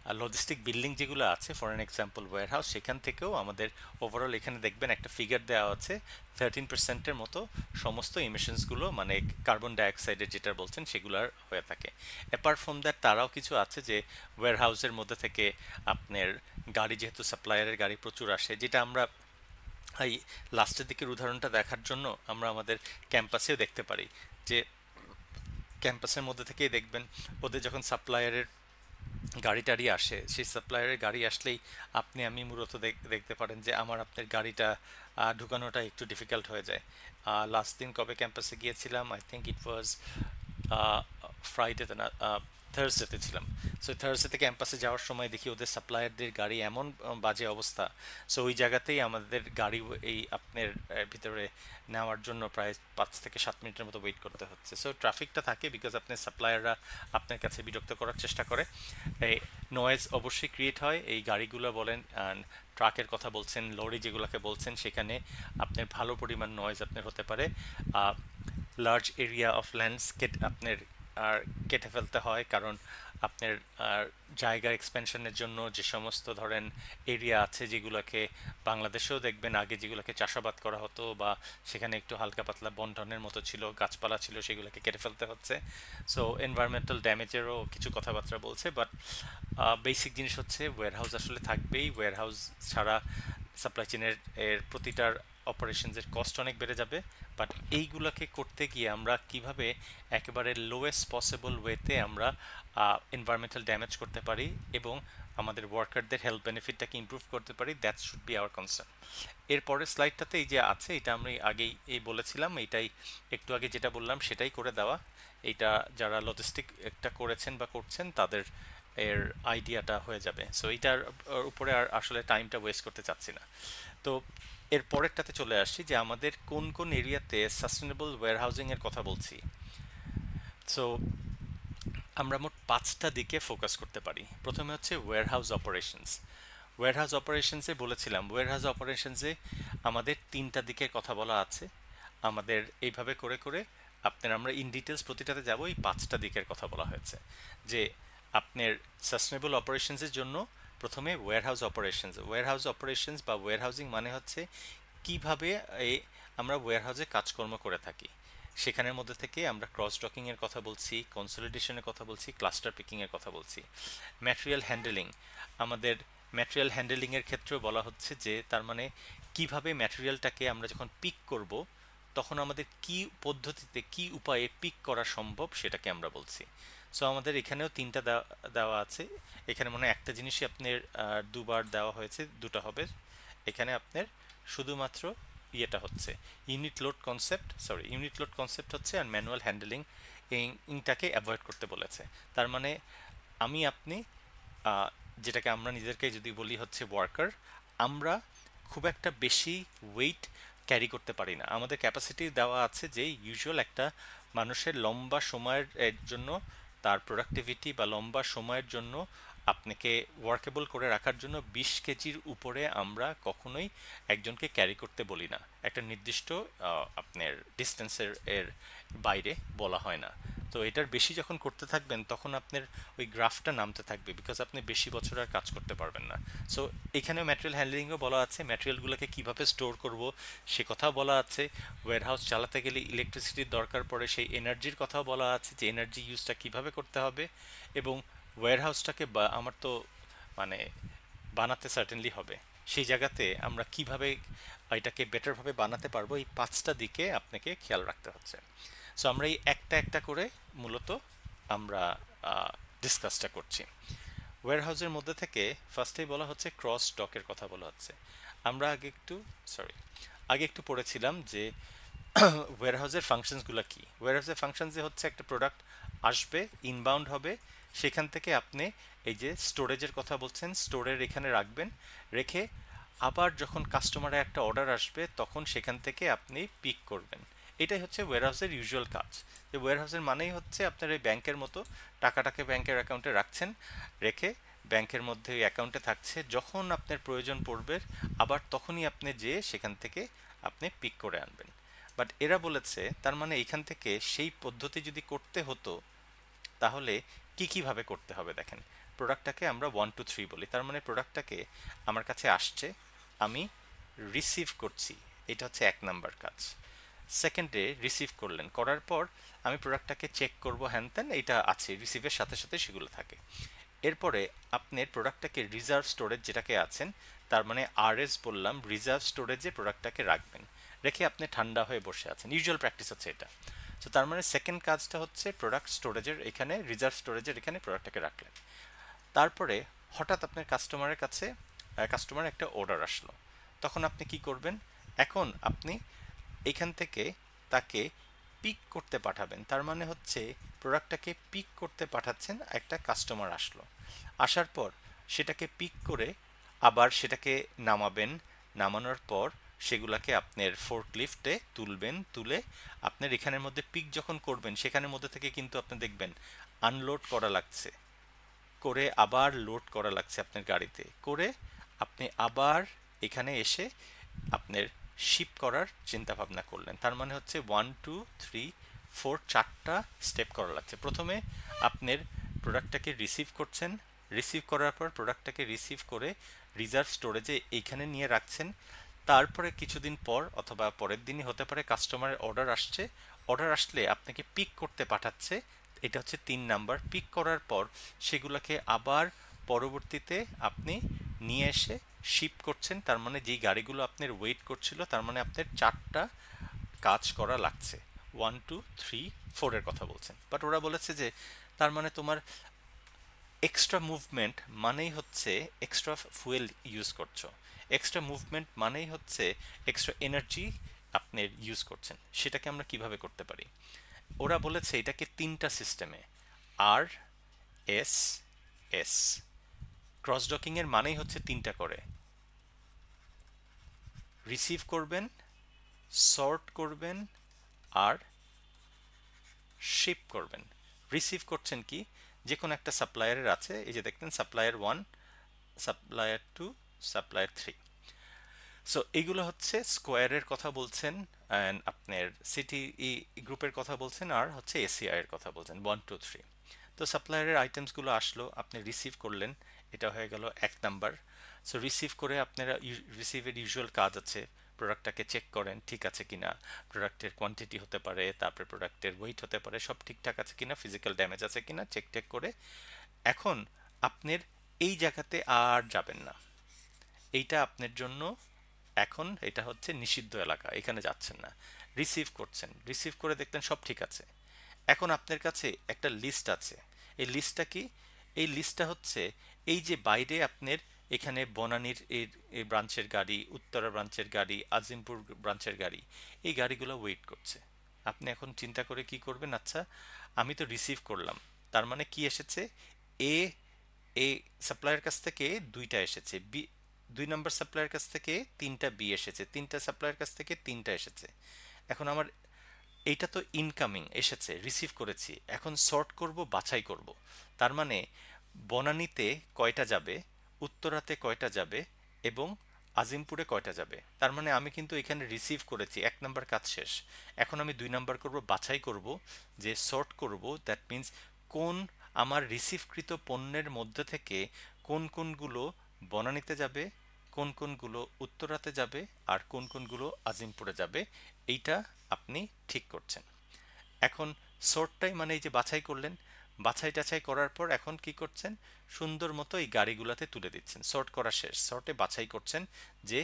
আর লজিস্টিক বিল্ডিং যেগুলো আছে ফর অ্যান এক্সাম্পল ওয়ারহাউস সেখান থেকেও আমাদের ওভারঅল এখানে দেখবেন একটা ফিগার দেওয়া আছে থার্টিন পার্সেন্টের মতো সমস্ত ইমিশনসগুলো মানে কার্বন ডাইঅক্সাইডের যেটা বলছেন সেগুলার হয়ে থাকে অ্যাপার্ট ফ্রম দ্যাট তারাও কিছু আছে যে ওয়ারহাউসের মধ্যে থেকে আপনার গাড়ি যেহেতু সাপ্লায়ারের গাড়ি প্রচুর আসে যেটা আমরা এই লাস্টের দিকের উদাহরণটা দেখার জন্য আমরা আমাদের ক্যাম্পাসেও দেখতে পারি যে ক্যাম্পাসের মধ্যে থেকেই দেখবেন ওদের যখন সাপ্লায়ারের গাড়ি টাড়ি আসে সেই সাপ্লায়ারের গাড়ি আসলেই আপনি আমি মূলত দেখতে পারেন যে আমার আপনার গাড়িটা ঢুকানোটা একটু ডিফিকাল্ট হয়ে যায় লাস্ট দিন কবে ক্যাম্পাসে গিয়েছিলাম I think it was Friday না থার্সডেতে ছিলাম সো থার্সডেতে ক্যাম্পাসে যাওয়ার সময় দেখি ওদের সাপ্লায়ারদের গাড়ি এমন বাজে অবস্থা সো ওই জায়গাতেই আমাদের গাড়ি এই আপনার ভিতরে নেওয়ার জন্য প্রায় পাঁচ থেকে সাত মিনিটের মতো ওয়েট করতে হচ্ছে সো ট্রাফিকটা থাকে বিকজ আপনার সাপ্লায়াররা আপনার কাছে বিরক্ত করার চেষ্টা করে এই নয়েজ অবশ্যই ক্রিয়েট হয় এই গাড়িগুলো বলেন ট্রাকের কথা বলছেন লরি যেগুলোকে বলছেন সেখানে আপনার ভালো পরিমাণ নয়েজ আপনার হতে পারে লার্জ এরিয়া অফ ল্যান্ডস্কেপ আপনার আর কেটে ফেলতে হয় কারণ আপনার জায়গা এক্সপেনশনের জন্য যে সমস্ত ধরেন এরিয়া আছে যেগুলোকে বাংলাদেশেও দেখবেন আগে যেগুলোকে চাষাবাদ করা হতো বা সেখানে একটু হালকা পাতলা বন্টনের মতো ছিল গাছপালা ছিল সেগুলোকে কেটে ফেলতে হচ্ছে সো এনভায়রনমেন্টাল ড্যামেজেরও কিছু কথাবার্তা বলছে বাট বেসিক জিনিস হচ্ছে ওয়্যারহাউস আসলে থাকবেই ওয়ারহাউস ছাড়া সাপ্লাই চেনের এর প্রতিটার অপারেশনসের কস্ট অনেক বেড়ে যাবে বাট এইগুলোকে করতে গিয়ে আমরা কিভাবে একেবারে লোয়েস্ট পসিবল ওয়েতে আমরা এনভায়রনমেন্টাল ড্যামেজ করতে পারি এবং আমাদের ওয়ার্কারদের হেলথ বেনিফিটটাকে ইম্প্রুভ করতে পারি that should be our concern এরপরের স্লাইডটাতে এই যে আছে এটা আমি আগেই এই বলেছিলাম এটাই একটু আগে যেটা বললাম সেটাই করে দেওয়া এটা যারা লজিস্টিক একটা করেছেন বা করছেন তাদের এর আইডিয়াটা হয়ে যাবে সো এইটার উপরে আর আসলে টাইমটা ওয়েস্ট করতে চাচ্ছি না তো এর পরেরটাতে চলে আসি যে আমাদের কোন কোন এরিয়াতে সাস্টেনেবল ওয়্যারহাউজিংয়ের কথা বলছি সো আমরা মোট পাঁচটা দিকে ফোকাস করতে পারি প্রথমে হচ্ছে ওয়্যারহাউস অপারেশনস ওয়ারহাউস অপারেশনসে বলেছিলাম ওয়্যারহাউস অপারেশনসে আমাদের তিনটা দিকের কথা বলা আছে আমাদের এইভাবে করে করে আপনার আমরা ইন ডিটেলস প্রতিটাতে যাব এই পাঁচটা দিকের কথা বলা হয়েছে যে আপনার সাস্টেনেবল অপারেশনসের জন্য প্রথমে ওয়ারহাউস অপারেশনস ওয়ারহাউস অপারেশনস বা ওয়ারহাউজিং মানে হচ্ছে কিভাবে আমরা ওয়্যারহাউসে কাজকর্ম করে থাকি সেখানের মধ্যে থেকে আমরা ক্রস ডকিংয়ের কথা বলছি কনসোলিডেশনের কথা বলছি ক্লাস্টার পিকিংয়ের কথা বলছি ম্যাটেরিয়াল হ্যান্ডেলিং আমাদের ম্যাটেরিয়াল হ্যান্ডেলিংয়ের ক্ষেত্রেও বলা হচ্ছে যে তার মানে কিভাবে ম্যাটেরিয়ালটাকে আমরা যখন পিক করব তখন আমাদের কি পদ্ধতিতে কি উপায়ে পিক করা সম্ভব সেটাকে আমরা বলছি সো আমাদের এখানেও তিনটা দেওয়া আছে এখানে মনে একটা জিনিসই আপনার দুবার দেওয়া হয়েছে দুটো হবে এখানে আপনার শুধুমাত্র ইয়েটা হচ্ছে unit load concept sorry unit load concept হচ্ছে আর ম্যানুয়াল হ্যান্ডেলিং ইংটাকে অ্যাভয়েড করতে বলেছে তার মানে আমি আপনি যেটাকে আমরা নিজেরকে যদি বলি হচ্ছে ওয়ার্কার আমরা খুব একটা বেশি ওয়েট ক্যারি করতে পারি না আমাদের ক্যাপাসিটি দেওয়া আছে যে ইউজুয়াল একটা মানুষের লম্বা সময়ের জন্য তার প্রোডাক্টিভিটি বা লম্বা সময়ের জন্য আপনাকে ওয়ার্কেবল করে রাখার জন্য বিশ কেজির উপরে আমরা কখনোই একজনকে ক্যারি করতে বলি না একটা নির্দিষ্ট আপনার ডিস্টেন্সের এর বাইরে বলা হয় না তো এটার বেশি যখন করতে থাকবেন তখন আপনার ওই গ্রাফটা নামতে থাকবে বিকজ আপনি বেশি বছর আর কাজ করতে পারবেন না সো এখানেও ম্যাটেরিয়াল হ্যান্ডলিংও বলা আছে ম্যাটেরিয়ালগুলোকে কীভাবে স্টোর করব সে কথাও বলা আছে ওয়ারহাউস চালাতে গেলে ইলেকট্রিসিটির দরকার পড়ে সেই এনার্জির কথাও বলা আছে যে এনার্জি ইউজটা কিভাবে করতে হবে এবং ওয়ারহাউসটাকে বা আমার তো মানে বানাতে সার্টেনলি হবে সেই জায়গাতে আমরা কিভাবে এটাকে বেটারভাবে বানাতে পারবো এই পাঁচটা দিকে আপনাকে খেয়াল রাখতে হচ্ছে সো আমরা এই একটা একটা করে মূলত আমরা ডিসকাসটা করছি ওয়্যারহাউজের মধ্যে থেকে ফার্স্টেই বলা হচ্ছে ক্রস ডকের কথা বলা হচ্ছে আমরা আগে একটু সরি আগে একটু পড়েছিলাম যে হাউজের ফাংশনসগুলো কী হাউজের ফাংশন যে হচ্ছে একটা প্রোডাক্ট আসবে ইনবাউন্ড হবে সেখান থেকে আপনি এই যে স্টোরেজের কথা বলছেন স্টোরের এখানে রাখবেন রেখে আবার যখন কাস্টমারের একটা অর্ডার আসবে তখন সেখান থেকে আপনি পিক করবেন এটাই হচ্ছে হাউসের ইউজুয়াল কাজ যে ওয়ারহাউসের মানেই হচ্ছে আপনার এই ব্যাংকের মতো টাকাটাকে ব্যাংকের অ্যাকাউন্টে রাখছেন রেখে ব্যাংকের মধ্যে ওই অ্যাকাউন্টে থাকছে যখন আপনার প্রয়োজন পড়বে আবার তখনই আপনি যে সেখান থেকে আপনি পিক করে আনবেন বাট এরা বলেছে তার মানে এখান থেকে সেই পদ্ধতি যদি করতে হতো তাহলে কি কীভাবে করতে হবে দেখেন প্রোডাক্টটাকে আমরা ওয়ান টু থ্রি বলি তার মানে প্রোডাক্টটাকে আমার কাছে আসছে আমি রিসিভ করছি এটা হচ্ছে এক নাম্বার কাজ সেকেন্ড ডে রিসিভ করলেন করার পর আমি প্রোডাক্টটাকে চেক করব হ্যান ত্যান এটা আছে রিসিভের সাথে সাথে সেগুলো থাকে এরপরে আপনি প্রোডাক্টটাকে রিজার্ভ স্টোরেজ যেটাকে আছেন তার মানে আরএস বললাম রিজার্ভ স্টোরেজে প্রোডাক্টটাকে রাখবেন রেখে আপনি ঠান্ডা হয়ে বসে আছেন ইউজুয়াল প্র্যাকটিস হচ্ছে এটা তো তার মানে সেকেন্ড কাজটা হচ্ছে প্রোডাক্ট স্টোরেজের এখানে রিজার্ভ স্টোরেজের এখানে প্রোডাক্টটাকে রাখলেন তারপরে হঠাৎ আপনার কাস্টমারের কাছে কাস্টমার একটা অর্ডার আসলো তখন আপনি কি করবেন এখন আপনি এখান থেকে তাকে পিক করতে পাঠাবেন তার মানে হচ্ছে প্রোডাক্টটাকে পিক করতে পাঠাচ্ছেন একটা কাস্টমার আসলো আসার পর সেটাকে পিক করে আবার সেটাকে নামাবেন নামানোর পর সেগুলাকে আপনার লিফটে তুলবেন তুলে আপনার এখানের মধ্যে পিক যখন করবেন সেখানের মধ্যে থেকে কিন্তু আপনি দেখবেন আনলোড করা লাগছে করে আবার লোড করা লাগছে আপনার গাড়িতে করে আপনি আবার এখানে এসে আপনার শিপ করার চিন্তাভাবনা করলেন তার মানে হচ্ছে ওয়ান টু থ্রি ফোর চারটা স্টেপ করা লাগছে প্রথমে আপনার প্রোডাক্টটাকে রিসিভ করছেন রিসিভ করার পর প্রোডাক্টটাকে রিসিভ করে রিজার্ভ স্টোরেজে এইখানে নিয়ে রাখছেন তারপরে কিছুদিন পর অথবা পরের দিনই হতে পারে কাস্টমারের অর্ডার আসছে অর্ডার আসলে আপনাকে পিক করতে পাঠাচ্ছে এটা হচ্ছে তিন নাম্বার পিক করার পর সেগুলোকে আবার পরবর্তীতে আপনি নিয়ে এসে শিপ করছেন তার মানে যেই গাড়িগুলো আপনার ওয়েট করছিল তার মানে আপনার চারটা কাজ করা লাগছে ওয়ান টু থ্রি ফোরের কথা বলছেন বাট ওরা বলেছে যে তার মানে তোমার এক্সট্রা মুভমেন্ট মানেই হচ্ছে এক্সট্রা ফুয়েল ইউজ করছো এক্সট্রা মুভমেন্ট মানেই হচ্ছে এক্সট্রা এনার্জি আপনি ইউজ করছেন সেটাকে আমরা কিভাবে করতে পারি ওরা বলেছে এটাকে তিনটা সিস্টেমে আর এস এস ক্রস এর মানেই হচ্ছে তিনটা করে রিসিভ করবেন সর্ট করবেন আর শিপ করবেন রিসিভ করছেন কি যে কোনো একটা সাপ্লায়ারের আছে এই যে দেখতেন supplier one supplier two supplier three so এইগুলো হচ্ছে স্কোয়ারের কথা বলছেন অ্যান্ড আপনার সিটি গ্রুপের কথা বলছেন আর হচ্ছে এসিআইয়ের কথা বলছেন ওয়ান টু থ্রি তো সাপ্লায়ারের আইটেমসগুলো আসলো আপনি রিসিভ করলেন এটা হয়ে গেল এক নাম্বার সো রিসিভ করে আপনারা রিসিভের ইউজুয়াল কাজ আছে প্রোডাক্টটাকে চেক করেন ঠিক আছে কিনা প্রোডাক্টের কোয়ান্টিটি হতে পারে তারপরে প্রোডাক্টের ওয়েট হতে পারে সব ঠিকঠাক আছে কিনা ফিজিক্যাল ড্যামেজ আছে কিনা চেক টেক করে এখন আপনার এই জায়গাতে আর যাবেন না এইটা আপনার জন্য এখন এটা হচ্ছে নিষিদ্ধ এলাকা এখানে যাচ্ছেন না রিসিভ করছেন রিসিভ করে দেখলেন সব ঠিক আছে এখন আপনার কাছে একটা লিস্ট আছে এই লিস্টটা কি এই লিস্টটা হচ্ছে এই যে বাইরে আপনার এখানে বনানীর এই ব্রাঞ্চের গাড়ি উত্তরা ব্রাঞ্চের গাড়ি আজিমপুর ব্রাঞ্চের গাড়ি এই গাড়িগুলো ওয়েট করছে আপনি এখন চিন্তা করে কি করবেন আচ্ছা আমি তো রিসিভ করলাম তার মানে কি এসেছে এ এ সাপ্লায়ের কাছ থেকে দুইটা এসেছে বি দুই নম্বর সাপ্লায়ের কাছ থেকে তিনটা বি এসেছে তিনটা সাপ্লায়ের কাছ থেকে তিনটা এসেছে এখন আমার এইটা তো ইনকামিং এসেছে রিসিভ করেছি এখন সর্ট করব বাছাই করব তার মানে বনানীতে কয়টা যাবে উত্তরাতে কয়টা যাবে এবং আজিমপুরে কয়টা যাবে তার মানে আমি কিন্তু এখানে রিসিভ করেছি এক নাম্বার কাজ শেষ এখন আমি দুই নাম্বার করব বাছাই করব যে শর্ট করব দ্যাট মিন্স কোন আমার রিসিভকৃত পণ্যের মধ্যে থেকে কোন কোনগুলো বনানীতে যাবে কোন কোনগুলো উত্তরাতে যাবে আর কোন কোনগুলো আজিমপুরে যাবে এইটা আপনি ঠিক করছেন এখন শর্টটাই মানে এই যে বাছাই করলেন বাছাই টাছাই করার পর এখন কি করছেন সুন্দর মতো এই গাড়িগুলোতে তুলে দিচ্ছেন শর্ট করা শেষ শর্টে বাছাই করছেন যে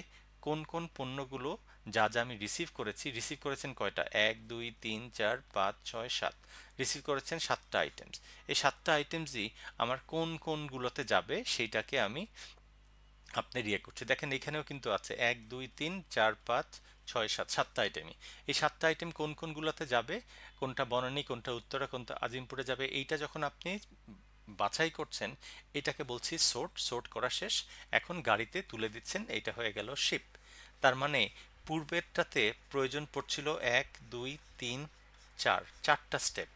কোন কোন পণ্যগুলো যা যা আমি রিসিভ করেছি রিসিভ করেছেন কয়টা এক দুই তিন চার পাঁচ ছয় সাত রিসিভ করেছেন সাতটা আইটেমস এই সাতটা আইটেমসই আমার কোন কোনগুলোতে যাবে সেইটাকে আমি আপনি রিয়ে করছি দেখেন এখানেও কিন্তু আছে এক দুই তিন চার পাঁচ ছয় সাত সাতটা আইটেমই এই সাতটা আইটেম কোন কোনগুলোতে যাবে কোনটা বনানী কোনটা উত্তরা কোনটা আজিমপুরে যাবে এইটা যখন আপনি বাছাই করছেন এটাকে বলছি সোর্ট সোর্ট করা শেষ এখন গাড়িতে তুলে দিচ্ছেন এটা হয়ে গেল শিপ তার মানে পূর্বেরটাতে প্রয়োজন পড়ছিল এক দুই তিন চার চারটা স্টেপ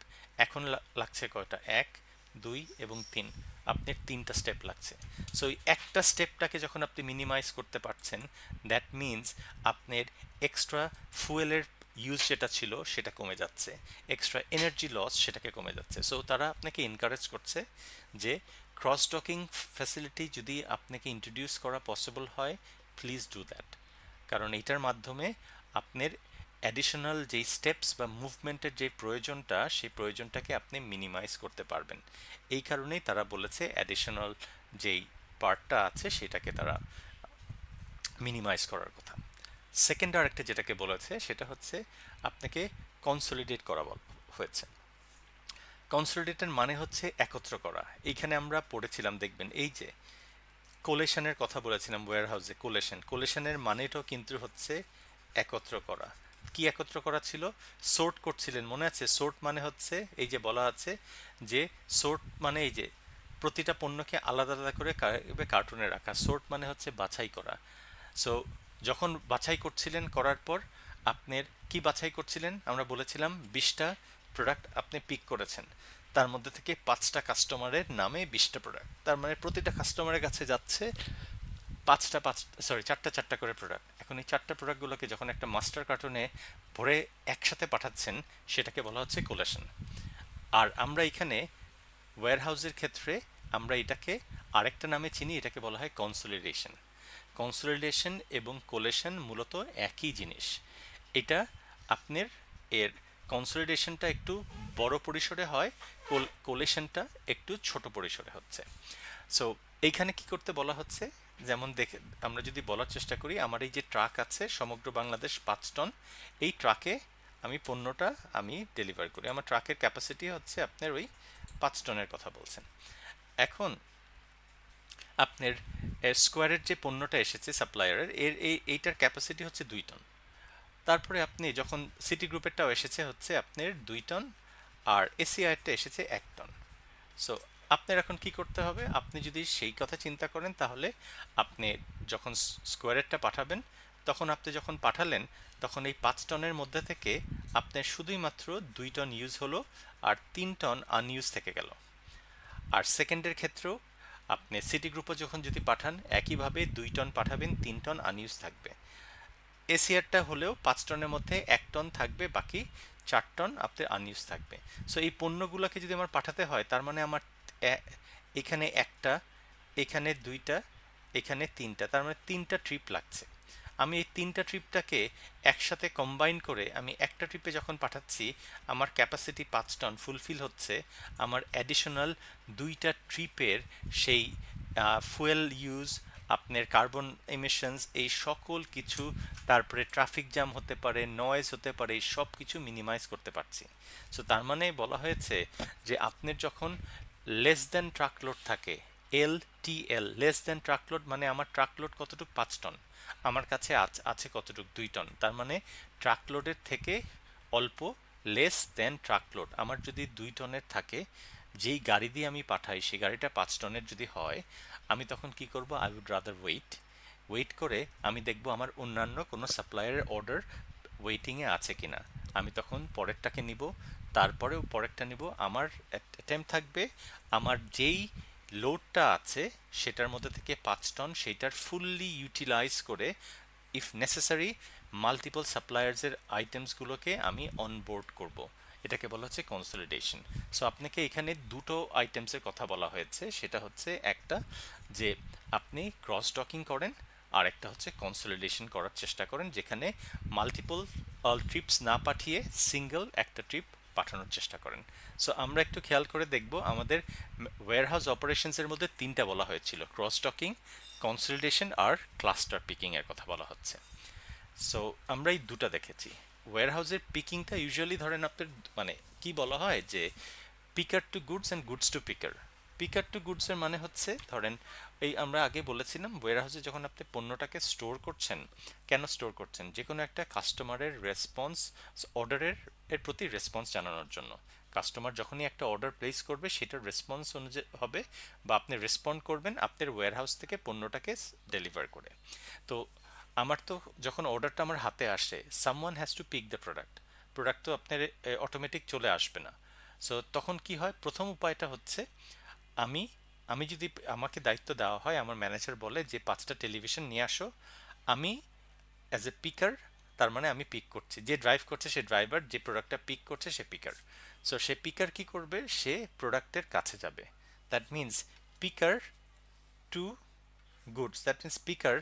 এখন লাগছে কয়টা এক দুই এবং তিন আপনার তিনটা স্টেপ লাগছে সো একটা স্টেপটাকে যখন আপনি মিনিমাইজ করতে পারছেন দ্যাট মিনস আপনার এক্সট্রা ফুয়েলের ইউজ যেটা ছিল সেটা কমে যাচ্ছে এক্সট্রা এনার্জি লস সেটাকে কমে যাচ্ছে সো তারা আপনাকে এনকারেজ করছে যে ক্রস ডকিং ফ্যাসিলিটি যদি আপনাকে ইন্ট্রোডিউস করা পসিবল হয় প্লিজ ডু দ্যাট কারণ এটার মাধ্যমে আপনার অ্যাডিশনাল যেই স্টেপস বা মুভমেন্টের যে প্রয়োজনটা সেই প্রয়োজনটাকে আপনি মিনিমাইজ করতে পারবেন এই কারণেই তারা বলেছে অ্যাডিশনাল যেই পার্টটা আছে সেটাকে তারা মিনিমাইজ করার কথা সেকেন্ড আরেকটা যেটাকে বলেছে সেটা হচ্ছে আপনাকে কনসলিডেট করা হয়েছে কনসলিডেটের মানে হচ্ছে একত্র করা এইখানে আমরা পড়েছিলাম দেখবেন এই যে কোলেশনের কথা বলেছিলাম হাউসে কোলেশন কোলেশনের মানেটাও কিন্তু হচ্ছে একত্র করা কি একত্র করা ছিল সোর্ট করছিলেন মনে আছে সোর্ট মানে হচ্ছে এই যে বলা আছে যে সোর্ট মানে এই যে প্রতিটা পণ্যকে আলাদা আলাদা করে কার্টুনে রাখা সোর্ট মানে হচ্ছে বাছাই করা সো যখন বাছাই করছিলেন করার পর আপনার কি বাছাই করছিলেন আমরা বলেছিলাম বিশটা প্রোডাক্ট আপনি পিক করেছেন তার মধ্যে থেকে পাঁচটা কাস্টমারের নামে বিশটা প্রোডাক্ট তার মানে প্রতিটা কাস্টমারের কাছে যাচ্ছে পাঁচটা পাঁচ সরি চারটা চারটা করে প্রোডাক্ট এখন এই চারটা প্রোডাক্টগুলোকে যখন একটা মাস্টার কার্টুনে ভরে একসাথে পাঠাচ্ছেন সেটাকে বলা হচ্ছে কোলেশন আর আমরা এখানে ওয়্যারহাউসের ক্ষেত্রে আমরা এটাকে আরেকটা নামে চিনি এটাকে বলা হয় কনসোলিডেশন কনসোলিডেশন এবং কোলেশন মূলত একই জিনিস এটা আপনার এর কনসোলিডেশনটা একটু বড় পরিসরে হয় কোলেশনটা একটু ছোট পরিসরে হচ্ছে সো এইখানে কি করতে বলা হচ্ছে যেমন দেখে আমরা যদি বলার চেষ্টা করি আমার এই যে ট্রাক আছে সমগ্র বাংলাদেশ পাঁচ টন এই ট্রাকে আমি পণ্যটা আমি ডেলিভার করি আমার ট্রাকের ক্যাপাসিটি হচ্ছে আপনার ওই পাঁচ টনের কথা বলছেন এখন আপনার স্কোয়ারের যে পণ্যটা এসেছে সাপ্লায়ারের এর এই এইটার ক্যাপাসিটি হচ্ছে দুই টন তারপরে আপনি যখন সিটি গ্রুপেরটাও এসেছে হচ্ছে আপনার দুই টন আর এসিআইটা এসেছে এক টন সো আপনার এখন কি করতে হবে আপনি যদি সেই কথা চিন্তা করেন তাহলে আপনি যখন স্কোয়ারেরটা পাঠাবেন তখন আপনি যখন পাঠালেন তখন এই পাঁচ টনের মধ্যে থেকে আপনার শুধুই মাত্র দুই টন ইউজ হলো আর তিন টন আনইউজ থেকে গেল আর সেকেন্ডের ক্ষেত্রেও আপনি সিটি গ্রুপে যখন যদি পাঠান একইভাবে দুই টন পাঠাবেন তিন টন আনইউজ থাকবে এসিয়ারটা হলেও পাঁচ টনের মধ্যে এক টন থাকবে বাকি চার টন আপনার আনইউজ থাকবে সো এই পণ্যগুলোকে যদি আমার পাঠাতে হয় তার মানে আমার এখানে একটা এখানে দুইটা এখানে তিনটা তার মানে তিনটা ট্রিপ লাগছে আমি এই তিনটা ট্রিপটাকে একসাথে কম্বাইন করে আমি একটা ট্রিপে যখন পাঠাচ্ছি আমার ক্যাপাসিটি পাঁচ টন ফুলফিল হচ্ছে আমার অ্যাডিশনাল দুইটা ট্রিপের সেই ফুয়েল ইউজ আপনার কার্বন এমিশনস এই সকল কিছু তারপরে ট্রাফিক জ্যাম হতে পারে নয়েজ হতে পারে এই সব কিছু মিনিমাইজ করতে পারছি সো তার মানে বলা হয়েছে যে আপনার যখন লেস দেন ট্রাকলোড থাকে এল টি এল লেস দেন ট্রাকলোড মানে আমার ট্রাকলোড কতটুকু পাঁচ টন আমার কাছে আছে কতটুকু দুই টন তার মানে ট্রাকলোডের থেকে অল্প লেস দেন ট্রাকলোড আমার যদি দুই টনের থাকে যেই গাড়ি দিয়ে আমি পাঠাই সেই গাড়িটা পাঁচ টনের যদি হয় আমি তখন কি করব I would rather wait wait করে আমি দেখব আমার অন্যান্য কোনো সাপ্লায়ারের অর্ডার ওয়েটিংয়ে আছে কিনা আমি তখন পরেরটাকে নিব তারপরেও পরেরটা নিব আমার অ্যাটেম্প থাকবে আমার যেই লোডটা আছে সেটার মধ্যে থেকে পাঁচ টন সেইটার ফুললি ইউটিলাইজ করে ইফ নেসেসারি মাল্টিপল সাপ্লায়ার্সের আইটেমসগুলোকে আমি অনবোর্ড করব। এটাকে বলা হচ্ছে কনসলিডেশন সো আপনাকে এখানে দুটো আইটেমসের কথা বলা হয়েছে সেটা হচ্ছে একটা যে আপনি ক্রস ডকিং করেন আর একটা হচ্ছে কনসলিডেশন করার চেষ্টা করেন যেখানে মাল্টিপল ট্রিপস uh, না পাঠিয়ে সিঙ্গেল একটা ট্রিপ পাঠানোর চেষ্টা করেন সো আমরা একটু খেয়াল করে দেখব আমাদের ওয়্যারহাউস অপারেশনসের মধ্যে তিনটা বলা হয়েছিল ক্রস টকিং কনসলিডেশন আর ক্লাস্টার পিকিংয়ের কথা বলা হচ্ছে সো আমরা এই দুটা দেখেছি ওয়্যারহাউসের পিকিংটা ইউজুয়ালি ধরেন আপনার মানে কি বলা হয় যে picker to goods and goods to picker picker to গুডসের মানে হচ্ছে ধরেন এই আমরা আগে বলেছিলাম ওয়ারহাউসে যখন আপনি পণ্যটাকে স্টোর করছেন কেন স্টোর করছেন যে কোনো একটা কাস্টমারের রেসপন্স অর্ডারের এর প্রতি রেসপন্স জানানোর জন্য কাস্টমার যখনই একটা অর্ডার প্লেস করবে সেটার রেসপন্স অনুযায়ী হবে বা আপনি রেসপন্ড করবেন আপনার ওয়ারহাউস থেকে পণ্যটাকে ডেলিভার করে তো আমার তো যখন অর্ডারটা আমার হাতে আসে someone has to pick the product product তো আপনার অটোমেটিক চলে আসবে না সো তখন কি হয় প্রথম উপায়টা হচ্ছে আমি আমি যদি আমাকে দায়িত্ব দেওয়া হয় আমার ম্যানেজার বলে যে পাঁচটা টেলিভিশন নিয়ে আসো আমি অ্যাজ এ পিকার তার মানে আমি পিক করছি যে ড্রাইভ করছে সে ড্রাইভার যে প্রোডাক্টটা পিক করছে সে পিকার সো সে পিকার কি করবে সে প্রোডাক্টের কাছে যাবে that means picker to goods that means picker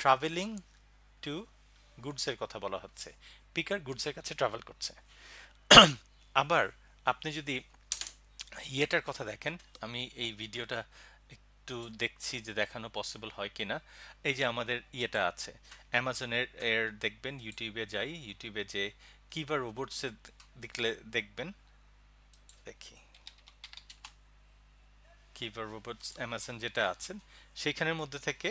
travelling to গুডসের কথা বলা হচ্ছে পিকার গুডসের কাছে ট্রাভেল করছে [CLEARS THROAT] আবার আপনি যদি ইয়েটার কথা দেখেন আমি এই ভিডিওটা একটু দেখছি যে দেখানো পসিবল হয় কিনা এই যে আমাদের ইয়েটা আছে অ্যামাজনের এর দেখবেন ইউটিউবে যাই ইউটিউবে যে কিবা রোবটসে দেখলে দেখবেন দেখি কিবা রোবটস অ্যামাজন যেটা আছেন সেইখানের মধ্যে থেকে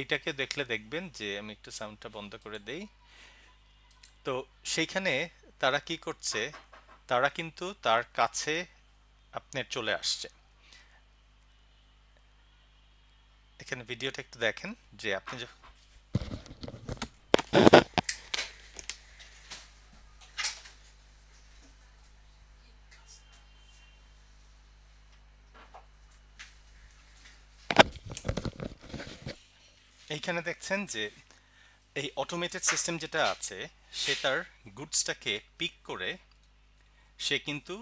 এইটাকে দেখলে দেখবেন যে আমি একটু সাউন্ডটা বন্ধ করে দেই তো সেইখানে তারা কি করছে তারা কিন্তু তার কাছে আপনার চলে আসছে এখানে ভিডিওটা একটু দেখেন যে আপনি এইখানে দেখছেন যে এই অটোমেটেড সিস্টেম যেটা আছে সে তার গুডসটাকে পিক করে সে কিন্তু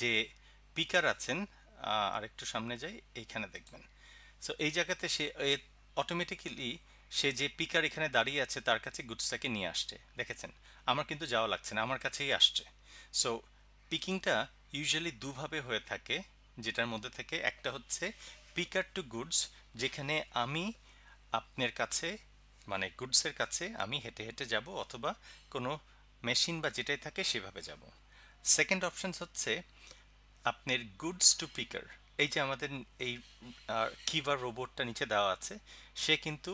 যে পিকার আছেন আর একটু সামনে যাই এইখানে দেখবেন সো এই জায়গাতে সে অটোমেটিক্যালি সে যে পিকার এখানে দাঁড়িয়ে আছে তার কাছে গুডসটাকে নিয়ে আসছে দেখেছেন আমার কিন্তু যাওয়া লাগছে না আমার কাছেই আসছে সো পিকিংটা ইউজুয়ালি দুভাবে হয়ে থাকে যেটার মধ্যে থেকে একটা হচ্ছে পিকার টু গুডস যেখানে আমি আপনার কাছে মানে গুডসের কাছে আমি হেঁটে হেঁটে যাব অথবা কোনো মেশিন বা যেটাই থাকে সেভাবে যাব সেকেন্ড অপশানস হচ্ছে আপনার গুডস টু পিকার এই যে আমাদের এই কিভার রোবটটা নিচে দেওয়া আছে সে কিন্তু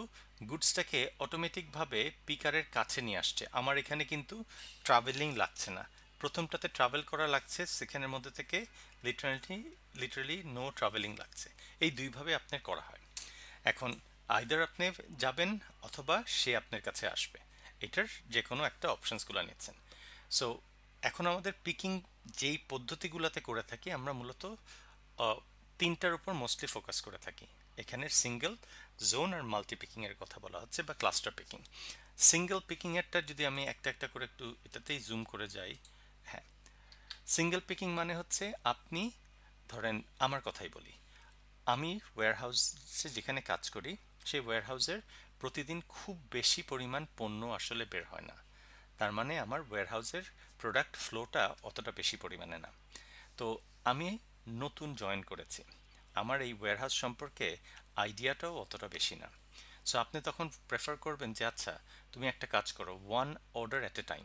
গুডসটাকে অটোমেটিকভাবে পিকারের কাছে নিয়ে আসছে আমার এখানে কিন্তু ট্রাভেলিং লাগছে না প্রথমটাতে ট্রাভেল করা লাগছে সেখানের মধ্যে থেকে লিটারালি লিটারালি নো ট্রাভেলিং লাগছে এই দুইভাবে আপনার করা হয় এখন আইদার আপনি যাবেন অথবা সে আপনার কাছে আসবে এটার যে কোনো একটা অপশানসগুলো নিচ্ছেন সো এখন আমাদের পিকিং যেই পদ্ধতিগুলোতে করে থাকি আমরা মূলত তিনটার উপর মোস্টলি ফোকাস করে থাকি এখানে সিঙ্গেল জোন আর মাল্টি কথা বলা হচ্ছে বা ক্লাস্টার পিকিং সিঙ্গেল পিকিংয়েরটা যদি আমি একটা একটা করে একটু এটাতেই জুম করে যাই হ্যাঁ সিঙ্গেল পিকিং মানে হচ্ছে আপনি ধরেন আমার কথাই বলি আমি ওয়্যারহাউসে যেখানে কাজ করি সেই ওয়্যারহাউসের প্রতিদিন খুব বেশি পরিমাণ পণ্য আসলে বের হয় না তার মানে আমার ওয়্যারহাউসের প্রোডাক্ট ফ্লোটা অতটা বেশি পরিমাণে না তো আমি নতুন জয়েন করেছি আমার এই ওয়ারহাউস সম্পর্কে আইডিয়াটাও অতটা বেশি না সো আপনি তখন প্রেফার করবেন যে আচ্ছা তুমি একটা কাজ করো one order at a time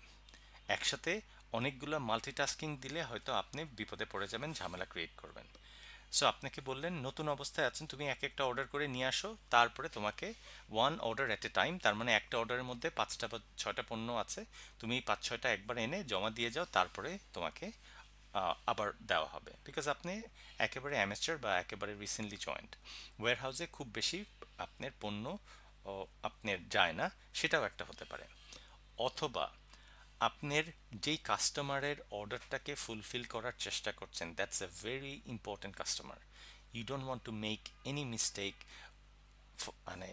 একসাথে অনেকগুলো মাল্টিটাস্কিং দিলে হয়তো আপনি বিপদে পড়ে যাবেন ঝামেলা ক্রিয়েট করবেন সো আপনাকে বললেন নতুন অবস্থায় আছেন তুমি এক একটা অর্ডার করে নিয়ে আসো তারপরে তোমাকে one order at a time তার মানে একটা অর্ডারের মধ্যে পাঁচটা বা ছয়টা পণ্য আছে তুমি পাঁচ ছয়টা একবার এনে জমা দিয়ে যাও তারপরে তোমাকে আবার দেওয়া হবে বিকজ আপনি একেবারে অ্যামেচার বা একেবারে রিসেন্টলি জয়েন্ট ওয়ারহাউসে খুব বেশি আপনার পণ্য আপনার যায় না সেটাও একটা হতে পারে অথবা আপনার যেই কাস্টমারের অর্ডারটাকে ফুলফিল করার চেষ্টা করছেন that's a very important customer you don't want to make any mistake মানে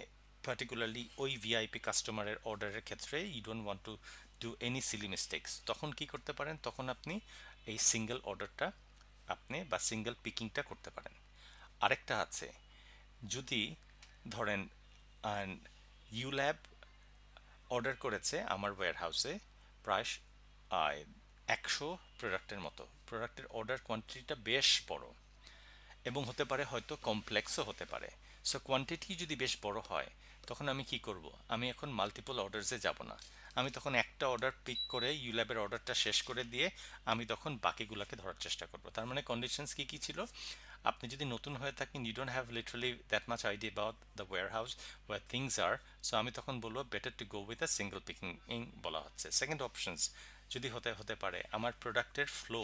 পার্টিকুলারলি ওই ভিআইপি কাস্টমারের অর্ডারের ক্ষেত্রে you don't want to do any silly mistakes তখন কি করতে পারেন তখন আপনি এই সিঙ্গেল অর্ডারটা আপনি বা সিঙ্গেল পিকিংটা করতে পারেন আরেকটা আছে যদি ধরেন ইউল্যাব অর্ডার করেছে আমার ওয়্যার হাউসে প্রায় একশো প্রোডাক্টের মতো প্রোডাক্টের অর্ডার কোয়ান্টিটিটা বেশ বড় এবং হতে পারে হয়তো কমপ্লেক্সও হতে পারে সো কোয়ান্টিটি যদি বেশ বড় হয় তখন আমি কি করব আমি এখন মাল্টিপল অর্ডার্সে যাব না আমি তখন একটা অর্ডার পিক করে ইউল্যাবের অর্ডারটা শেষ করে দিয়ে আমি তখন বাকিগুলোকে ধরার চেষ্টা করব তার মানে কন্ডিশনস কী কী ছিল আপনি যদি নতুন হয়ে থাকেন you don't have literally that much idea about the warehouse where things are so আমি তখন বলবো better to go with a single picking বলা হচ্ছে সেকেন্ড অপশনস যদি হতে হতে পারে আমার প্রোডাক্টের ফ্লো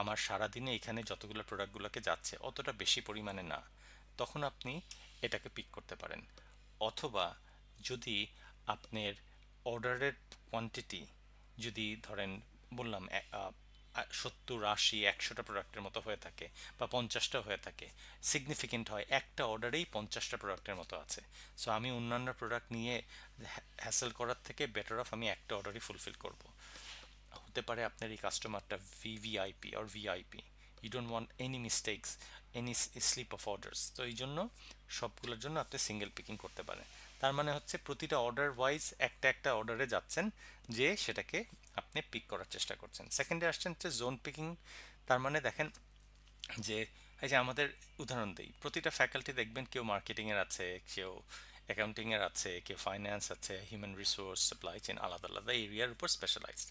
আমার সারাদিনে এখানে যতগুলো প্রোডাক্টগুলোকে যাচ্ছে অতটা বেশি পরিমাণে না তখন আপনি এটাকে পিক করতে পারেন অথবা যদি আপনার অর্ডারের কোয়ান্টিটি যদি ধরেন বললাম সত্তর আশি একশোটা প্রোডাক্টের মতো হয়ে থাকে বা পঞ্চাশটা হয়ে থাকে সিগনিফিকেন্ট হয় একটা অর্ডারেই পঞ্চাশটা প্রোডাক্টের মতো আছে সো আমি অন্যান্য প্রোডাক্ট নিয়ে হ্যাসেল করার থেকে বেটার অফ আমি একটা অর্ডারই ফুলফিল করব হতে পারে আপনার এই কাস্টমারটা VVIP or VIP you don't want any mistakes any slip of orders তো এই জন্য সবগুলোর জন্য আপনি সিঙ্গেল পিকিং করতে পারেন তার মানে হচ্ছে প্রতিটা অর্ডার ওয়াইজ একটা একটা অর্ডারে যাচ্ছেন যে সেটাকে আপনি পিক করার চেষ্টা করছেন সেকেন্ডে আসছেন হচ্ছে জোন পিকিং তার মানে দেখেন যে এই যে আমাদের উদাহরণ দিই প্রতিটা ফ্যাকাল্টি দেখবেন কেউ মার্কেটিংয়ের আছে কেউ অ্যাকাউন্টিংয়ের আছে কেউ ফাইন্যান্স আছে হিউম্যান রিসোর্স সাপ্লাই চেন আলাদা আলাদা এরিয়ার উপর স্পেশালাইজড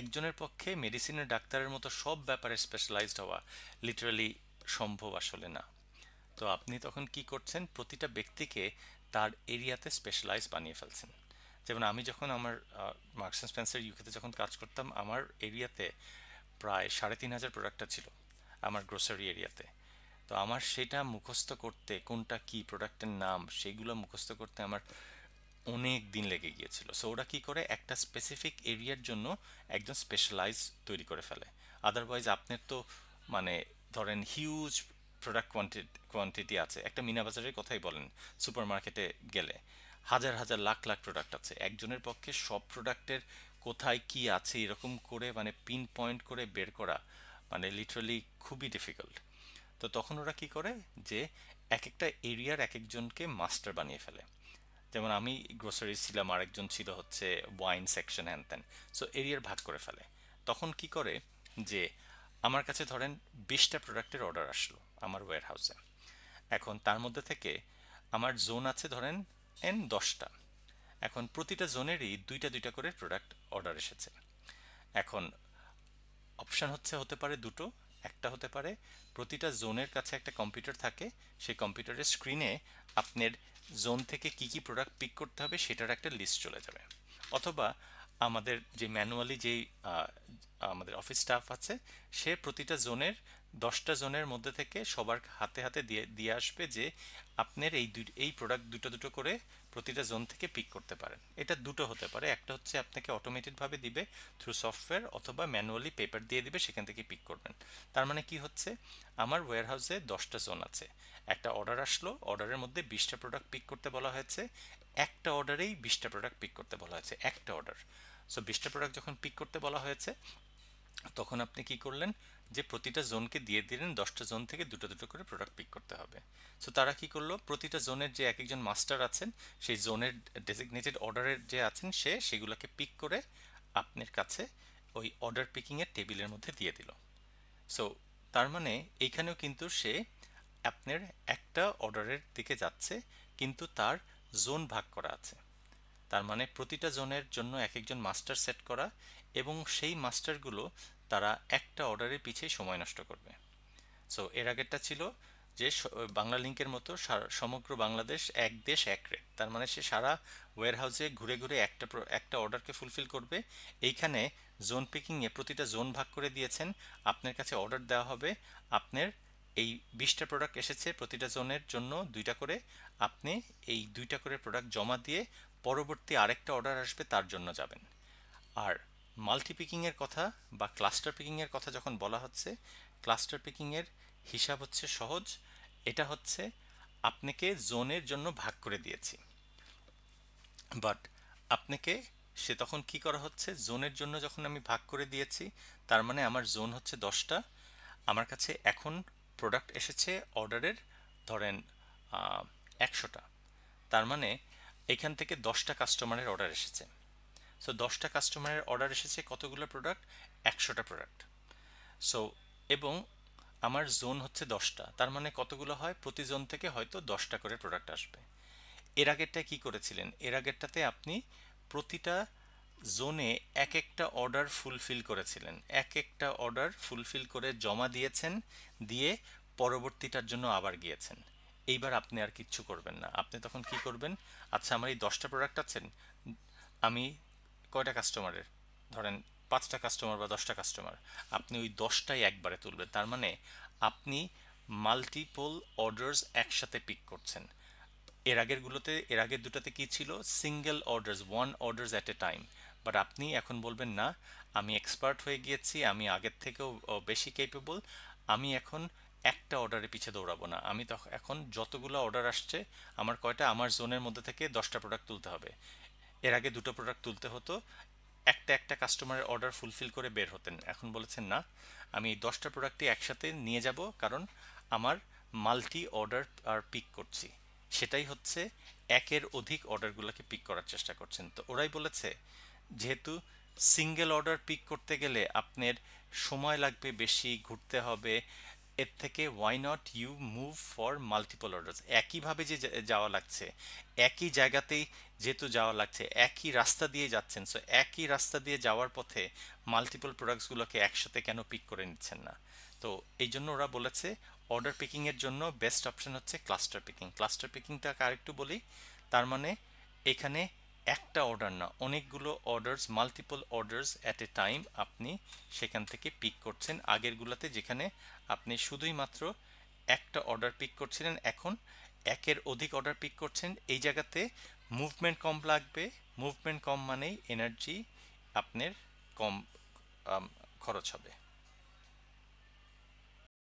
একজনের পক্ষে মেডিসিনের ডাক্তারের মতো সব ব্যাপারে স্পেশালাইজড হওয়া লিটারালি সম্ভব আসলে না তো আপনি তখন কি করছেন প্রতিটা ব্যক্তিকে তার এরিয়াতে স্পেশালাইজ বানিয়ে ফেলছেন যেমন আমি যখন আমার মার্কস অ্যান্ড স্পেন্সার ইউকেতে যখন কাজ করতাম আমার এরিয়াতে প্রায় সাড়ে তিন হাজার প্রোডাক্টটা ছিল আমার গ্রোসারি এরিয়াতে তো আমার সেটা মুখস্থ করতে কোনটা কি প্রোডাক্টের নাম সেইগুলো মুখস্থ করতে আমার অনেক দিন লেগে গিয়েছিল সো ওরা কী করে একটা স্পেসিফিক এরিয়ার জন্য একজন স্পেশালাইজ তৈরি করে ফেলে আদারওয়াইজ আপনার তো মানে ধরেন হিউজ প্রোডাক্ট কোয়ান্টিটি কোয়ান্টিটি আছে একটা মিনা বাজারের কথাই বলেন সুপার মার্কেটে গেলে হাজার হাজার লাখ লাখ প্রোডাক্ট আছে একজনের পক্ষে সব প্রোডাক্টের কোথায় কি আছে এরকম করে মানে পিন পয়েন্ট করে বের করা মানে লিটারালি খুবই ডিফিকাল্ট তো তখন ওরা কি করে যে এক একটা এরিয়ার এক একজনকে মাস্টার বানিয়ে ফেলে যেমন আমি গ্রোসারি ছিলাম আরেকজন ছিল হচ্ছে ওয়াইন সেকশন হ্যান ত্যান সো এরিয়ার ভাগ করে ফেলে তখন কি করে যে আমার কাছে ধরেন বিশটা প্রোডাক্টের অর্ডার আসলো আমার ওয়্যার হাউসে এখন তার মধ্যে থেকে আমার জোন আছে ধরেন এন দশটা এখন প্রতিটা জোনেরই দুইটা দুইটা করে প্রোডাক্ট অর্ডার এসেছে এখন অপশান হচ্ছে হতে পারে দুটো একটা হতে পারে প্রতিটা জোনের কাছে একটা কম্পিউটার থাকে সেই কম্পিউটারের স্ক্রিনে আপনার জোন থেকে কি কি প্রোডাক্ট পিক করতে হবে সেটার একটা লিস্ট চলে যাবে অথবা আমাদের যে ম্যানুয়ালি যেই আমাদের অফিস স্টাফ আছে সে প্রতিটা জোনের দশটা জোনের মধ্যে থেকে সবার হাতে হাতে দিয়ে দিয়ে আসবে যে আপনার এই এই প্রোডাক্ট দুটো দুটো করে প্রতিটা জোন থেকে পিক করতে পারেন এটা দুটো হতে পারে একটা হচ্ছে আপনাকে অটোমেটিকভাবে দিবে থ্রু সফটওয়্যার অথবা ম্যানুয়ালি পেপার দিয়ে দিবে সেখান থেকে পিক করবেন তার মানে কি হচ্ছে আমার হাউসে দশটা জোন আছে একটা অর্ডার আসলো অর্ডারের মধ্যে বিশটা প্রোডাক্ট পিক করতে বলা হয়েছে একটা অর্ডারেই বিশটা প্রোডাক্ট পিক করতে বলা হয়েছে একটা অর্ডার সো বিশটা প্রোডাক্ট যখন পিক করতে বলা হয়েছে তখন আপনি কি করলেন যে প্রতিটা জোনকে দিয়ে দিলেন দশটা জোন থেকে দুটো দুটো করে প্রোডাক্ট পিক করতে হবে সো তারা কি করলো প্রতিটা জোনের যে এক একজন মাস্টার আছেন সেই জোনের ডেজিগনেটেড অর্ডারের যে আছেন সে সেগুলোকে পিক করে আপনার কাছে ওই অর্ডার পিকিংয়ের টেবিলের মধ্যে দিয়ে দিল সো তার মানে এইখানেও কিন্তু সে আপনার একটা অর্ডারের দিকে যাচ্ছে কিন্তু তার জোন ভাগ করা আছে তার মানে প্রতিটা জোনের জন্য এক একজন মাস্টার সেট করা এবং সেই মাস্টারগুলো তারা একটা অর্ডারের পিছিয়ে সময় নষ্ট করবে সো এর আগেরটা ছিল যে বাংলা লিঙ্কের মতো সমগ্র বাংলাদেশ এক দেশ এক রেট তার মানে সে সারা হাউসে ঘুরে ঘুরে একটা একটা অর্ডারকে ফুলফিল করবে এইখানে জোন পিকিংয়ে প্রতিটা জোন ভাগ করে দিয়েছেন আপনার কাছে অর্ডার দেওয়া হবে আপনার এই বিশটা প্রোডাক্ট এসেছে প্রতিটা জোনের জন্য দুইটা করে আপনি এই দুইটা করে প্রোডাক্ট জমা দিয়ে পরবর্তী আরেকটা অর্ডার আসবে তার জন্য যাবেন আর মাল্টিপিকিংয়ের কথা বা ক্লাস্টার পিকিংয়ের কথা যখন বলা হচ্ছে ক্লাস্টার পিকিংয়ের হিসাব হচ্ছে সহজ এটা হচ্ছে আপনাকে জোনের জন্য ভাগ করে দিয়েছি বাট আপনাকে সে তখন কি করা হচ্ছে জোনের জন্য যখন আমি ভাগ করে দিয়েছি তার মানে আমার জোন হচ্ছে দশটা আমার কাছে এখন প্রোডাক্ট এসেছে অর্ডারের ধরেন একশোটা তার মানে এখান থেকে দশটা কাস্টমারের অর্ডার এসেছে সো দশটা কাস্টমারের অর্ডার এসেছে কতগুলো প্রোডাক্ট একশোটা প্রোডাক্ট সো এবং আমার জোন হচ্ছে দশটা তার মানে কতগুলো হয় প্রতি জোন থেকে হয়তো দশটা করে প্রোডাক্ট আসবে এর আগেরটা কি করেছিলেন এর আগেরটাতে আপনি প্রতিটা জোনে এক একটা অর্ডার ফুলফিল করেছিলেন এক একটা অর্ডার ফুলফিল করে জমা দিয়েছেন দিয়ে পরবর্তীটার জন্য আবার গিয়েছেন এইবার আপনি আর কিচ্ছু করবেন না আপনি তখন কি করবেন আচ্ছা আমার এই দশটা প্রোডাক্ট আছেন আমি কয়টা কাস্টমারের ধরেন পাঁচটা কাস্টমার বা দশটা কাস্টমার আপনি ওই দশটাই একবারে তুলবেন তার মানে আপনি মাল্টিপল অর্ডার্স একসাথে পিক করছেন এর আগেরগুলোতে এর আগের দুটাতে কি ছিল single orders one orders at a time but আপনি এখন বলবেন না আমি এক্সপার্ট হয়ে গিয়েছি আমি আগের থেকেও বেশি কেপেবল আমি এখন একটা অর্ডারের পিছে দৌড়াবো না আমি তখন এখন যতগুলো অর্ডার আসছে আমার কয়টা আমার জোনের মধ্যে থেকে দশটা প্রোডাক্ট তুলতে হবে এর আগে দুটো প্রোডাক্ট তুলতে হতো একটা একটা কাস্টমারের অর্ডার ফুলফিল করে বের হতেন এখন বলেছেন না আমি এই দশটা প্রোডাক্টই একসাথে নিয়ে যাব কারণ আমার মাল্টি অর্ডার আর পিক করছি সেটাই হচ্ছে একের অধিক অর্ডারগুলোকে পিক করার চেষ্টা করছেন তো ওরাই বলেছে যেহেতু সিঙ্গেল অর্ডার পিক করতে গেলে আপনার সময় লাগবে বেশি ঘুরতে হবে এর থেকে why not you move for multiple order একইভাবে যে যাওয়া লাগছে একই জায়গাতেই যেহেতু যাওয়া লাগছে একই রাস্তা দিয়ে যাচ্ছেন সো একই রাস্তা দিয়ে যাওয়ার পথে মাল্টিপল প্রোডাক্টসগুলোকে একসাথে কেন পিক করে নিচ্ছেন না তো এই জন্য ওরা বলেছে অর্ডার পিকিংয়ের জন্য বেস্ট অপশন হচ্ছে ক্লাস্টার পিকিং ক্লাস্টার পিকিংটাকে আরেকটু বলি তার মানে এখানে একটা অর্ডার না অনেকগুলো orders multiple orders at a time আপনি সেখান থেকে পিক করছেন আগেরগুলোতে যেখানে আপনি শুধুই মাত্র একটা অর্ডার পিক করছিলেন এখন একের অধিক অর্ডার পিক করছেন এই জায়গাতে মুভমেন্ট কম লাগবে মুভমেন্ট কম মানেই এনার্জি আপনার কম খরচ হবে